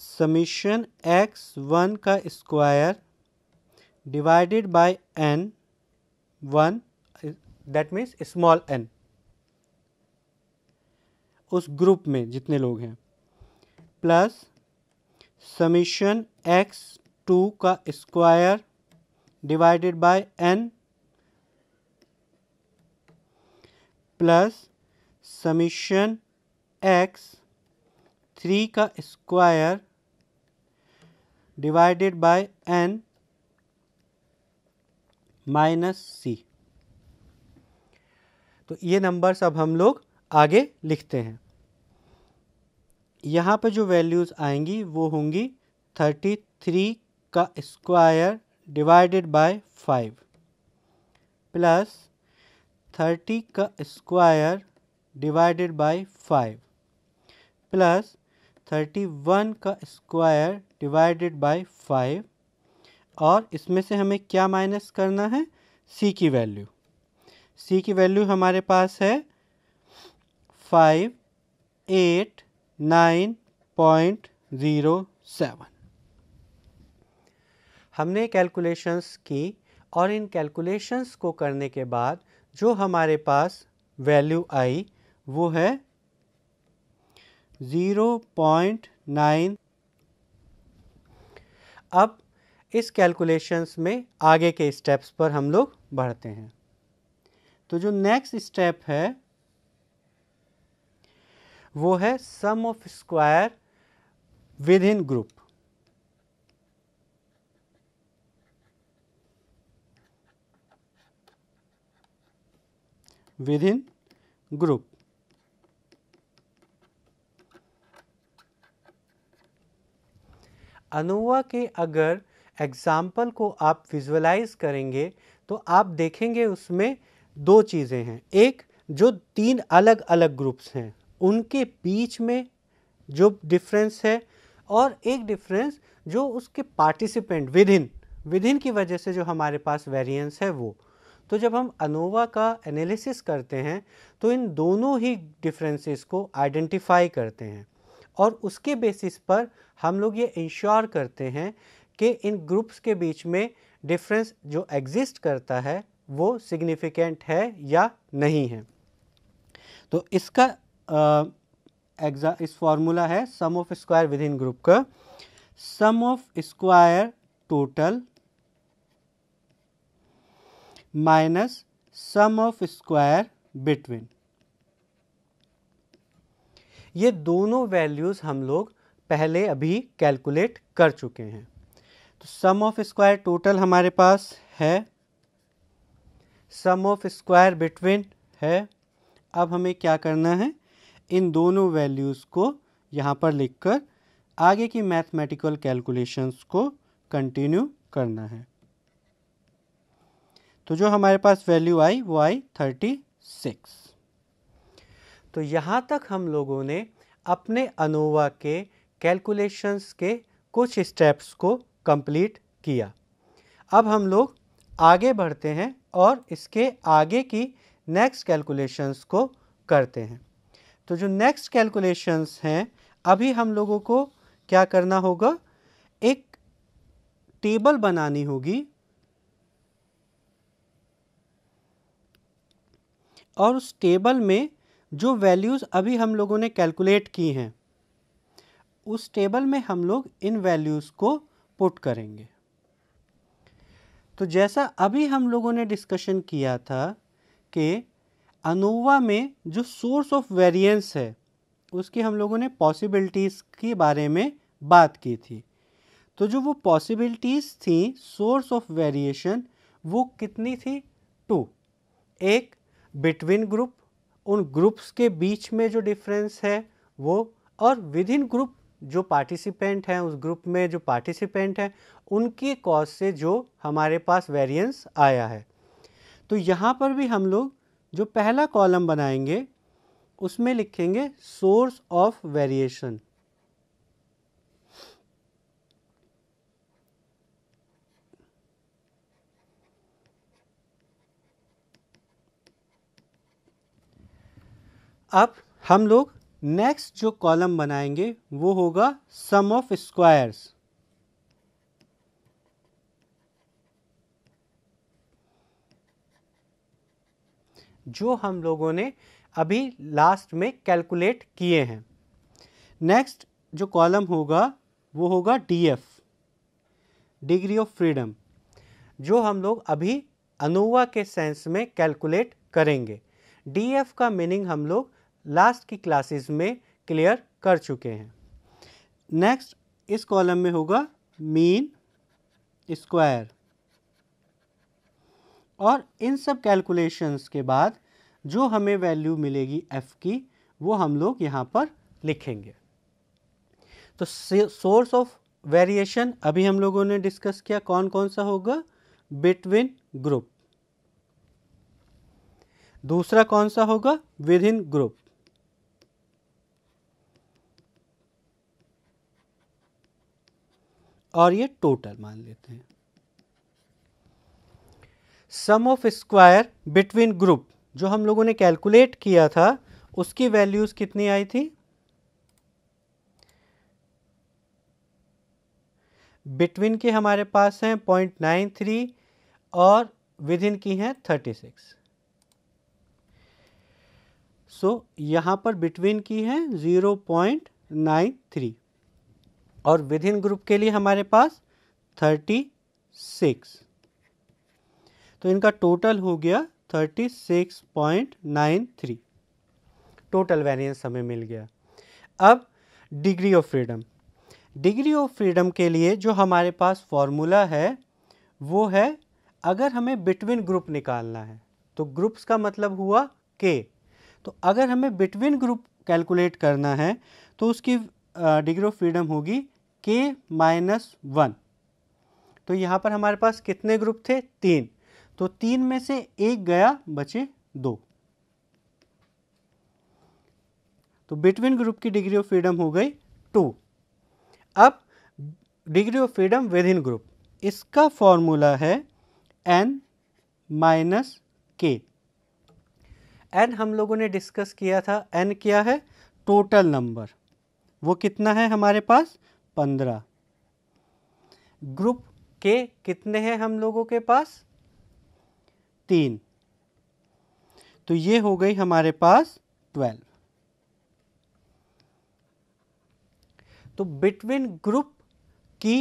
समीशन एक्स वन का square divided by N one that means small N उस ग्रुप में जितने लोग हैं प्लस समीशन एक्स टू का square divided by N plus summation X three का square divided by N minus C तो ये नंबर्स अब हम लोग आगे लिखते हैं यहाँ पर जो वैल्यूज़ आएंगी वो होंगी थर्टी थ्री का square divided by five plus thirty का square divided by five plus thirty one का स्क्वायर डिवाइडेड बाय फाइव और इसमें से हमें क्या माइनस करना है सी की वैल्यू सी की वैल्यू हमारे पास है five eight nine point zero seven हमने कैलकुलेशंस की और इन कैलकुलेशंस को करने के बाद जो हमारे पास वैल्यू आई वो है ज़ीरो पॉइंट नाइन अब इस कैलकुलेशंस में आगे के स्टेप्स पर हम लोग बढ़ते हैं तो जो नेक्स्ट स्टेप है वो है sum of square within group within group. ANOVA के अगर एग्जाम्पल को आप विजुअलाइज करेंगे तो आप देखेंगे उसमें दो चीज़ें हैं एक जो तीन अलग अलग ग्रुप्स हैं उनके बीच में जो डिफरेंस है और एक डिफरेंस जो उसके participant within within की वजह से जो हमारे पास वेरिएंस है वो तो जब हम अनोवा का एनालिसिस करते हैं तो इन दोनों ही डिफरेंसेस को आइडेंटिफाई करते हैं और उसके बेसिस पर हम लोग ये इंश्योर करते हैं कि इन ग्रुप्स के बीच में डिफरेंस जो एग्जिस्ट करता है वो सिग्निफिकेंट है या नहीं है तो इसका एग्जा इस फॉर्मूला है sum of square within group का sum of square total minus sum of square between ये दोनों वैल्यूज़ हम लोग पहले अभी कैलकुलेट कर चुके हैं तो सम ऑफ स्क्वायर टोटल हमारे पास है सम ऑफ स्क्वायर बिटवीन है अब हमें क्या करना है इन दोनों वैल्यूज़ को यहाँ पर लिखकर आगे की मैथमेटिकल कैलकुलेशंस को कंटिन्यू करना है तो जो हमारे पास वैल्यू आई वो आई थर्टी सिक्स तो यहाँ तक हम लोगों ने अपने अनोवा के कैलकुलेशंस के कुछ स्टेप्स को कंप्लीट किया अब हम लोग आगे बढ़ते हैं और इसके आगे की नेक्स्ट कैलकुलेशंस को करते हैं तो जो नेक्स्ट कैलकुलेशंस हैं अभी हम लोगों को क्या करना होगा एक टेबल बनानी होगी और उस टेबल में जो वैल्यूज़ अभी हम लोगों ने कैलकुलेट की हैं उस टेबल में हम लोग इन वैल्यूज़ को पुट करेंगे तो जैसा अभी हम लोगों ने डिस्कशन किया था कि अनोवा में जो सोर्स ऑफ वेरिएंस है उसकी हम लोगों ने पॉसिबिलिटीज़ के बारे में बात की थी तो जो वो पॉसिबिलिटीज़ थी सोर्स ऑफ वेरिएशन वो कितनी थी टू एक बिटवीन ग्रुप उन ग्रुप्स के बीच में जो डिफरेंस है वो और विद इन ग्रुप जो पार्टिसिपेंट हैं उस ग्रुप में जो पार्टिसिपेंट हैं उनके कॉज से जो हमारे पास वेरिएंस आया है तो यहाँ पर भी हम लोग जो पहला कॉलम बनाएंगे उसमें लिखेंगे सोर्स ऑफ वेरिएशन अब हम लोग नेक्स्ट जो कॉलम बनाएंगे वो होगा सम ऑफ स्क्वायर्स जो हम लोगों ने अभी लास्ट में कैलकुलेट किए हैं नेक्स्ट जो कॉलम होगा वो होगा डीएफ डिग्री ऑफ फ्रीडम जो हम लोग अभी अनोवा के सेंस में कैलकुलेट करेंगे डीएफ का मीनिंग हम लोग लास्ट की क्लासेस में क्लियर कर चुके हैं नेक्स्ट इस कॉलम में होगा मीन स्क्वायर और इन सब कैलकुलेशंस के बाद जो हमें वैल्यू मिलेगी एफ़ की वो हम लोग यहाँ पर लिखेंगे तो सोर्स ऑफ वेरिएशन अभी हम लोगों ने डिस्कस किया कौन कौन सा होगा बिटवीन ग्रुप दूसरा कौन सा होगा विद इन ग्रुप और ये टोटल मान लेते हैं sum of square between group जो हम लोगों ने कैलकुलेट किया था उसकी वैल्यूज़ कितनी आई थी बिटवीन की हमारे पास हैं पॉइंट नाइन थ्री और विद इन की हैं थर्टी सिक्स सो यहां पर बिटवीन की हैं ज़ीरो पॉइंट नाइन थ्री और विद इन ग्रुप के लिए हमारे पास थर्टी सिक्स तो इनका टोटल हो गया thirty six point nine three total variance हमें मिल गया अब degree of freedom degree of freedom के लिए जो हमारे पास फॉर्मूला है वो है अगर हमें बिटवीन ग्रुप निकालना है तो ग्रुप्स का मतलब हुआ के तो अगर हमें बिटवीन ग्रुप कैलकुलेट करना है तो उसकी डिग्री ऑफ फ्रीडम होगी के माइनस वन तो यहाँ पर हमारे पास कितने ग्रुप थे तीन तो तीन में से एक गया बचे दो तो बिटवीन ग्रुप की डिग्री ऑफ फ्रीडम हो गई टू अब degree of freedom within group इसका फॉर्मूला है एन माइनस के एन हम लोगों ने डिस्कस किया था एन क्या है टोटल नंबर वो कितना है हमारे पास पंद्रह ग्रुप के कितने हैं हम लोगों के पास तीन तो ये हो गई हमारे पास ट्वेल्व तो बिटवीन ग्रुप की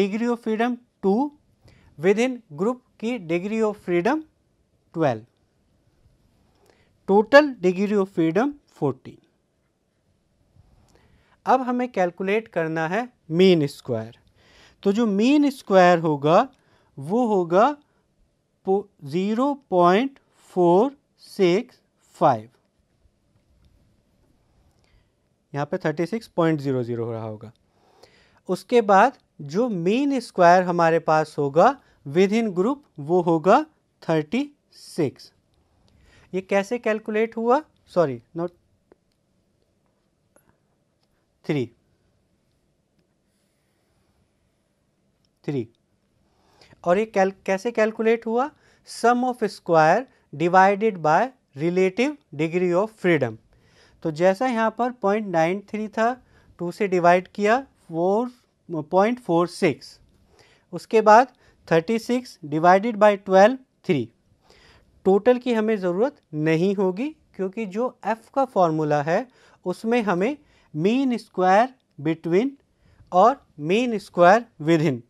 degree of freedom two within group की degree of freedom twelve total degree of freedom fourteen अब हमें कैलकुलेट करना है मीन स्क्वायर तो जो मीन स्क्वायर होगा वो होगा zero point four six five यहाँ पे thirty six point zero zero रहा होगा उसके बाद जो मीन स्क्वायर हमारे पास होगा विद इन ग्रुप वो होगा थर्टी सिक्स ये कैसे कैलकुलेट हुआ सॉरी नॉट थ्री थ्री और ये कैल कैसे कैलकुलेट हुआ sum of square divided by relative degree of freedom तो जैसा यहाँ पर पॉइंट नाइन थ्री था टू से डिवाइड किया फोर पॉइंट फोर सिक्स उसके बाद thirty six divided by twelve three total की हमें ज़रूरत नहीं होगी क्योंकि जो एफ़ का फॉर्मूला है उसमें हमें मीन स्क्वायर बिटवीन और मीन स्क्वायर विद इन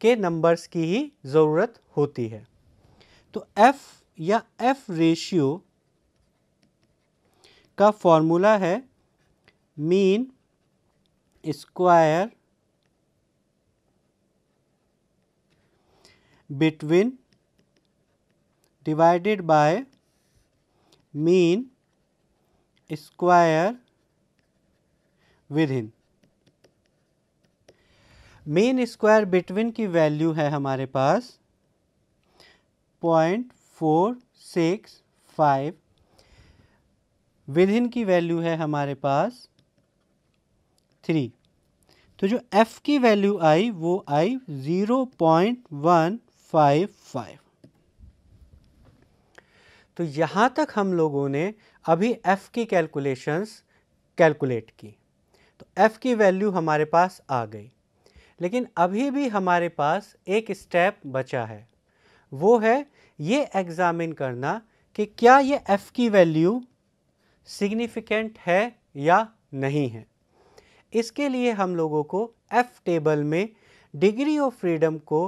के नंबर्स की ही ज़रूरत होती है तो एफ या एफ रेशियो का फॉर्मूला है mean square between divided by mean square within mean square between की वैल्यू है हमारे पास point four six five within की वैल्यू है हमारे पास थ्री तो जो f की वैल्यू आई वो आई zero point one five five तो यहाँ तक हम लोगों ने अभी f की कैलकुलेशंस कैलकुलेट की तो f की वैल्यू हमारे पास आ गई लेकिन अभी भी हमारे पास एक स्टेप बचा है वो है ये एग्ज़ामिन करना कि क्या ये f की वैल्यू सिग्निफिकेंट है या नहीं है इसके लिए हम लोगों को f टेबल में डिग्री ऑफ फ्रीडम को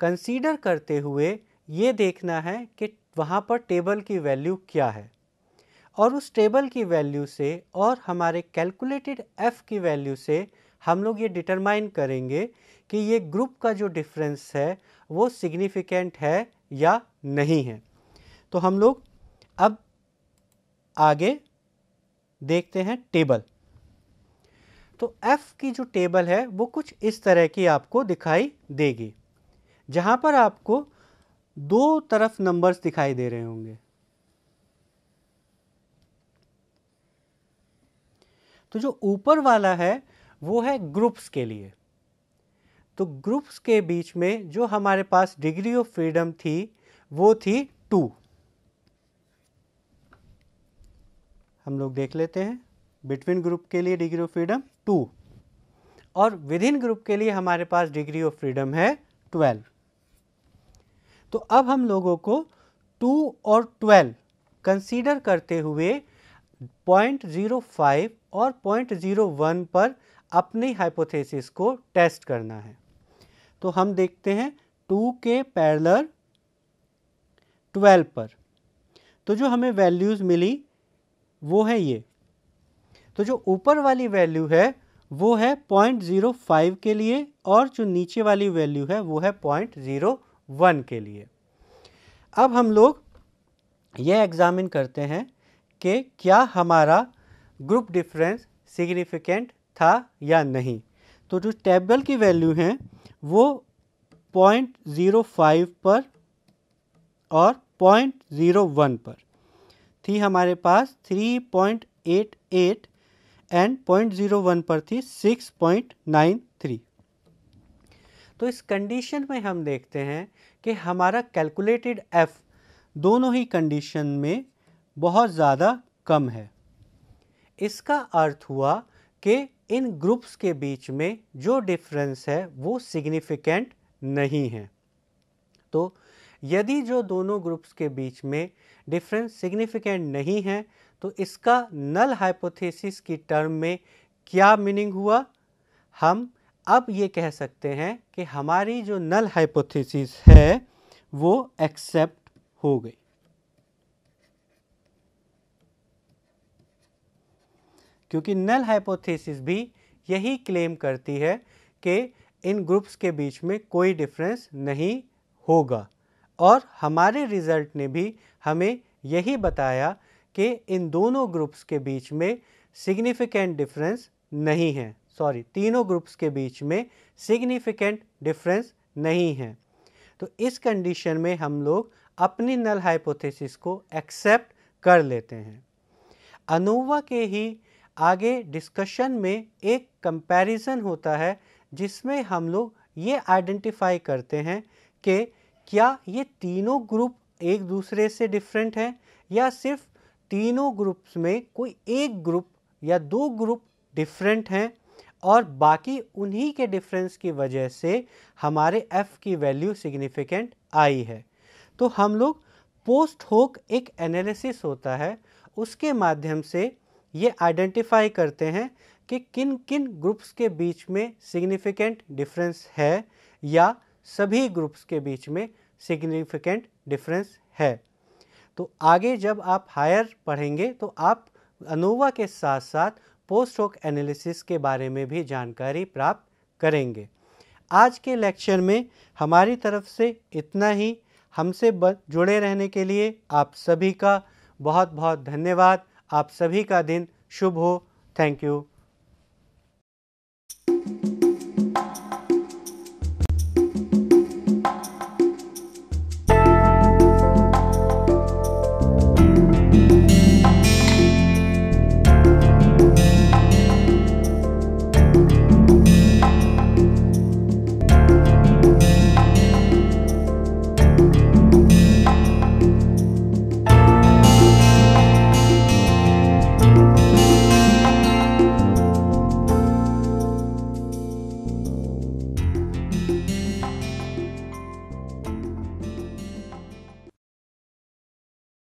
कंसीडर करते हुए ये देखना है कि वहाँ पर टेबल की वैल्यू क्या है और उस टेबल की वैल्यू से और हमारे कैलकुलेटेड एफ़ की वैल्यू से हम लोग ये डिटरमाइन करेंगे कि ये ग्रुप का जो डिफरेंस है वो सिग्निफिकेंट है या नहीं है तो हम लोग अब आगे देखते हैं टेबल तो एफ़ की जो टेबल है वो कुछ इस तरह की आपको दिखाई देगी जहाँ पर आपको दो तरफ नंबर्स दिखाई दे रहे होंगे तो जो ऊपर वाला है वो है ग्रुप्स के लिए तो ग्रुप्स के बीच में जो हमारे पास डिग्री ऑफ फ्रीडम थी वो थी टू हम लोग देख लेते हैं बिटवीन ग्रुप के लिए डिग्री ऑफ फ्रीडम टू और विद इन ग्रुप के लिए हमारे पास डिग्री ऑफ फ्रीडम है ट्वेल्व तो अब हम लोगों को टू और ट्वेल्व कंसीडर करते हुए पॉइंट जीरो फाइव और 0.01 पर अपनी हाइपोथेसिस को टेस्ट करना है तो हम देखते हैं 2 के पैरलर 12 पर तो जो हमें वैल्यूज़ मिली वो है ये तो जो ऊपर वाली वैल्यू है वो है 0.05 के लिए और जो नीचे वाली वैल्यू है वो है 0.01 के लिए अब हम लोग ये एग्ज़ामिन करते हैं कि क्या हमारा ग्रुप डिफरेंस सिग्निफिकेंट था या नहीं तो जो टेबल की वैल्यू है वो पॉइंट ज़ीरो फाइव पर और पॉइंट ज़ीरो वन पर थी हमारे पास three point eight eight and point zero one पर थी सिक्स पॉइंट नाइन थ्री तो इस कंडीशन में हम देखते हैं कि हमारा कैलकुलेटेड एफ़ दोनों ही कंडीशन में बहुत ज़्यादा कम है इसका अर्थ हुआ कि इन ग्रुप्स के बीच में जो डिफरेंस है वो सिग्निफिकेंट नहीं है तो यदि जो दोनों ग्रुप्स के बीच में डिफरेंस सिग्निफिकेंट नहीं है तो इसका नल हाइपोथेसिस की टर्म में क्या मीनिंग हुआ हम अब ये कह सकते हैं कि हमारी जो नल हाइपोथेसिस है वो एक्सेप्ट हो गई क्योंकि नल हाइपोथेसिस भी यही क्लेम करती है कि इन ग्रुप्स के बीच में कोई डिफरेंस नहीं होगा और हमारे रिज़ल्ट ने भी हमें यही बताया कि इन दोनों ग्रुप्स के बीच में सिग्निफिकेंट डिफरेंस नहीं है सॉरी तीनों ग्रुप्स के बीच में सिग्निफिकेंट डिफरेंस नहीं है तो इस कंडीशन में हम लोग अपनी नल हाइपोथेसिस को एक्सेप्ट कर लेते हैं अनोवा के ही आगे डिस्कशन में एक कंपैरिजन होता है जिसमें हम लोग ये आइडेंटिफाई करते हैं कि क्या ये तीनों ग्रुप एक दूसरे से डिफरेंट हैं या सिर्फ तीनों ग्रुप्स में कोई एक ग्रुप या दो ग्रुप डिफरेंट हैं और बाकी उन्हीं के डिफरेंस की वजह से हमारे एफ़ की वैल्यू सिग्निफिकेंट आई है तो हम लोग पोस्ट होक एक एनालिसिस होता है उसके माध्यम से ये आइडेंटिफाई करते हैं कि किन किन ग्रुप्स के बीच में सिग्निफिकेंट डिफरेंस है या सभी ग्रुप्स के बीच में सिग्निफिकेंट डिफरेंस है तो आगे जब आप हायर पढ़ेंगे तो आप अनोवा के साथ साथ पोस्ट ऑक एनालिसिस के बारे में भी जानकारी प्राप्त करेंगे आज के लेक्चर में हमारी तरफ से इतना ही हमसे जुड़े रहने के लिए आप सभी का बहुत बहुत धन्यवाद आप सभी का दिन शुभ हो थैंक यू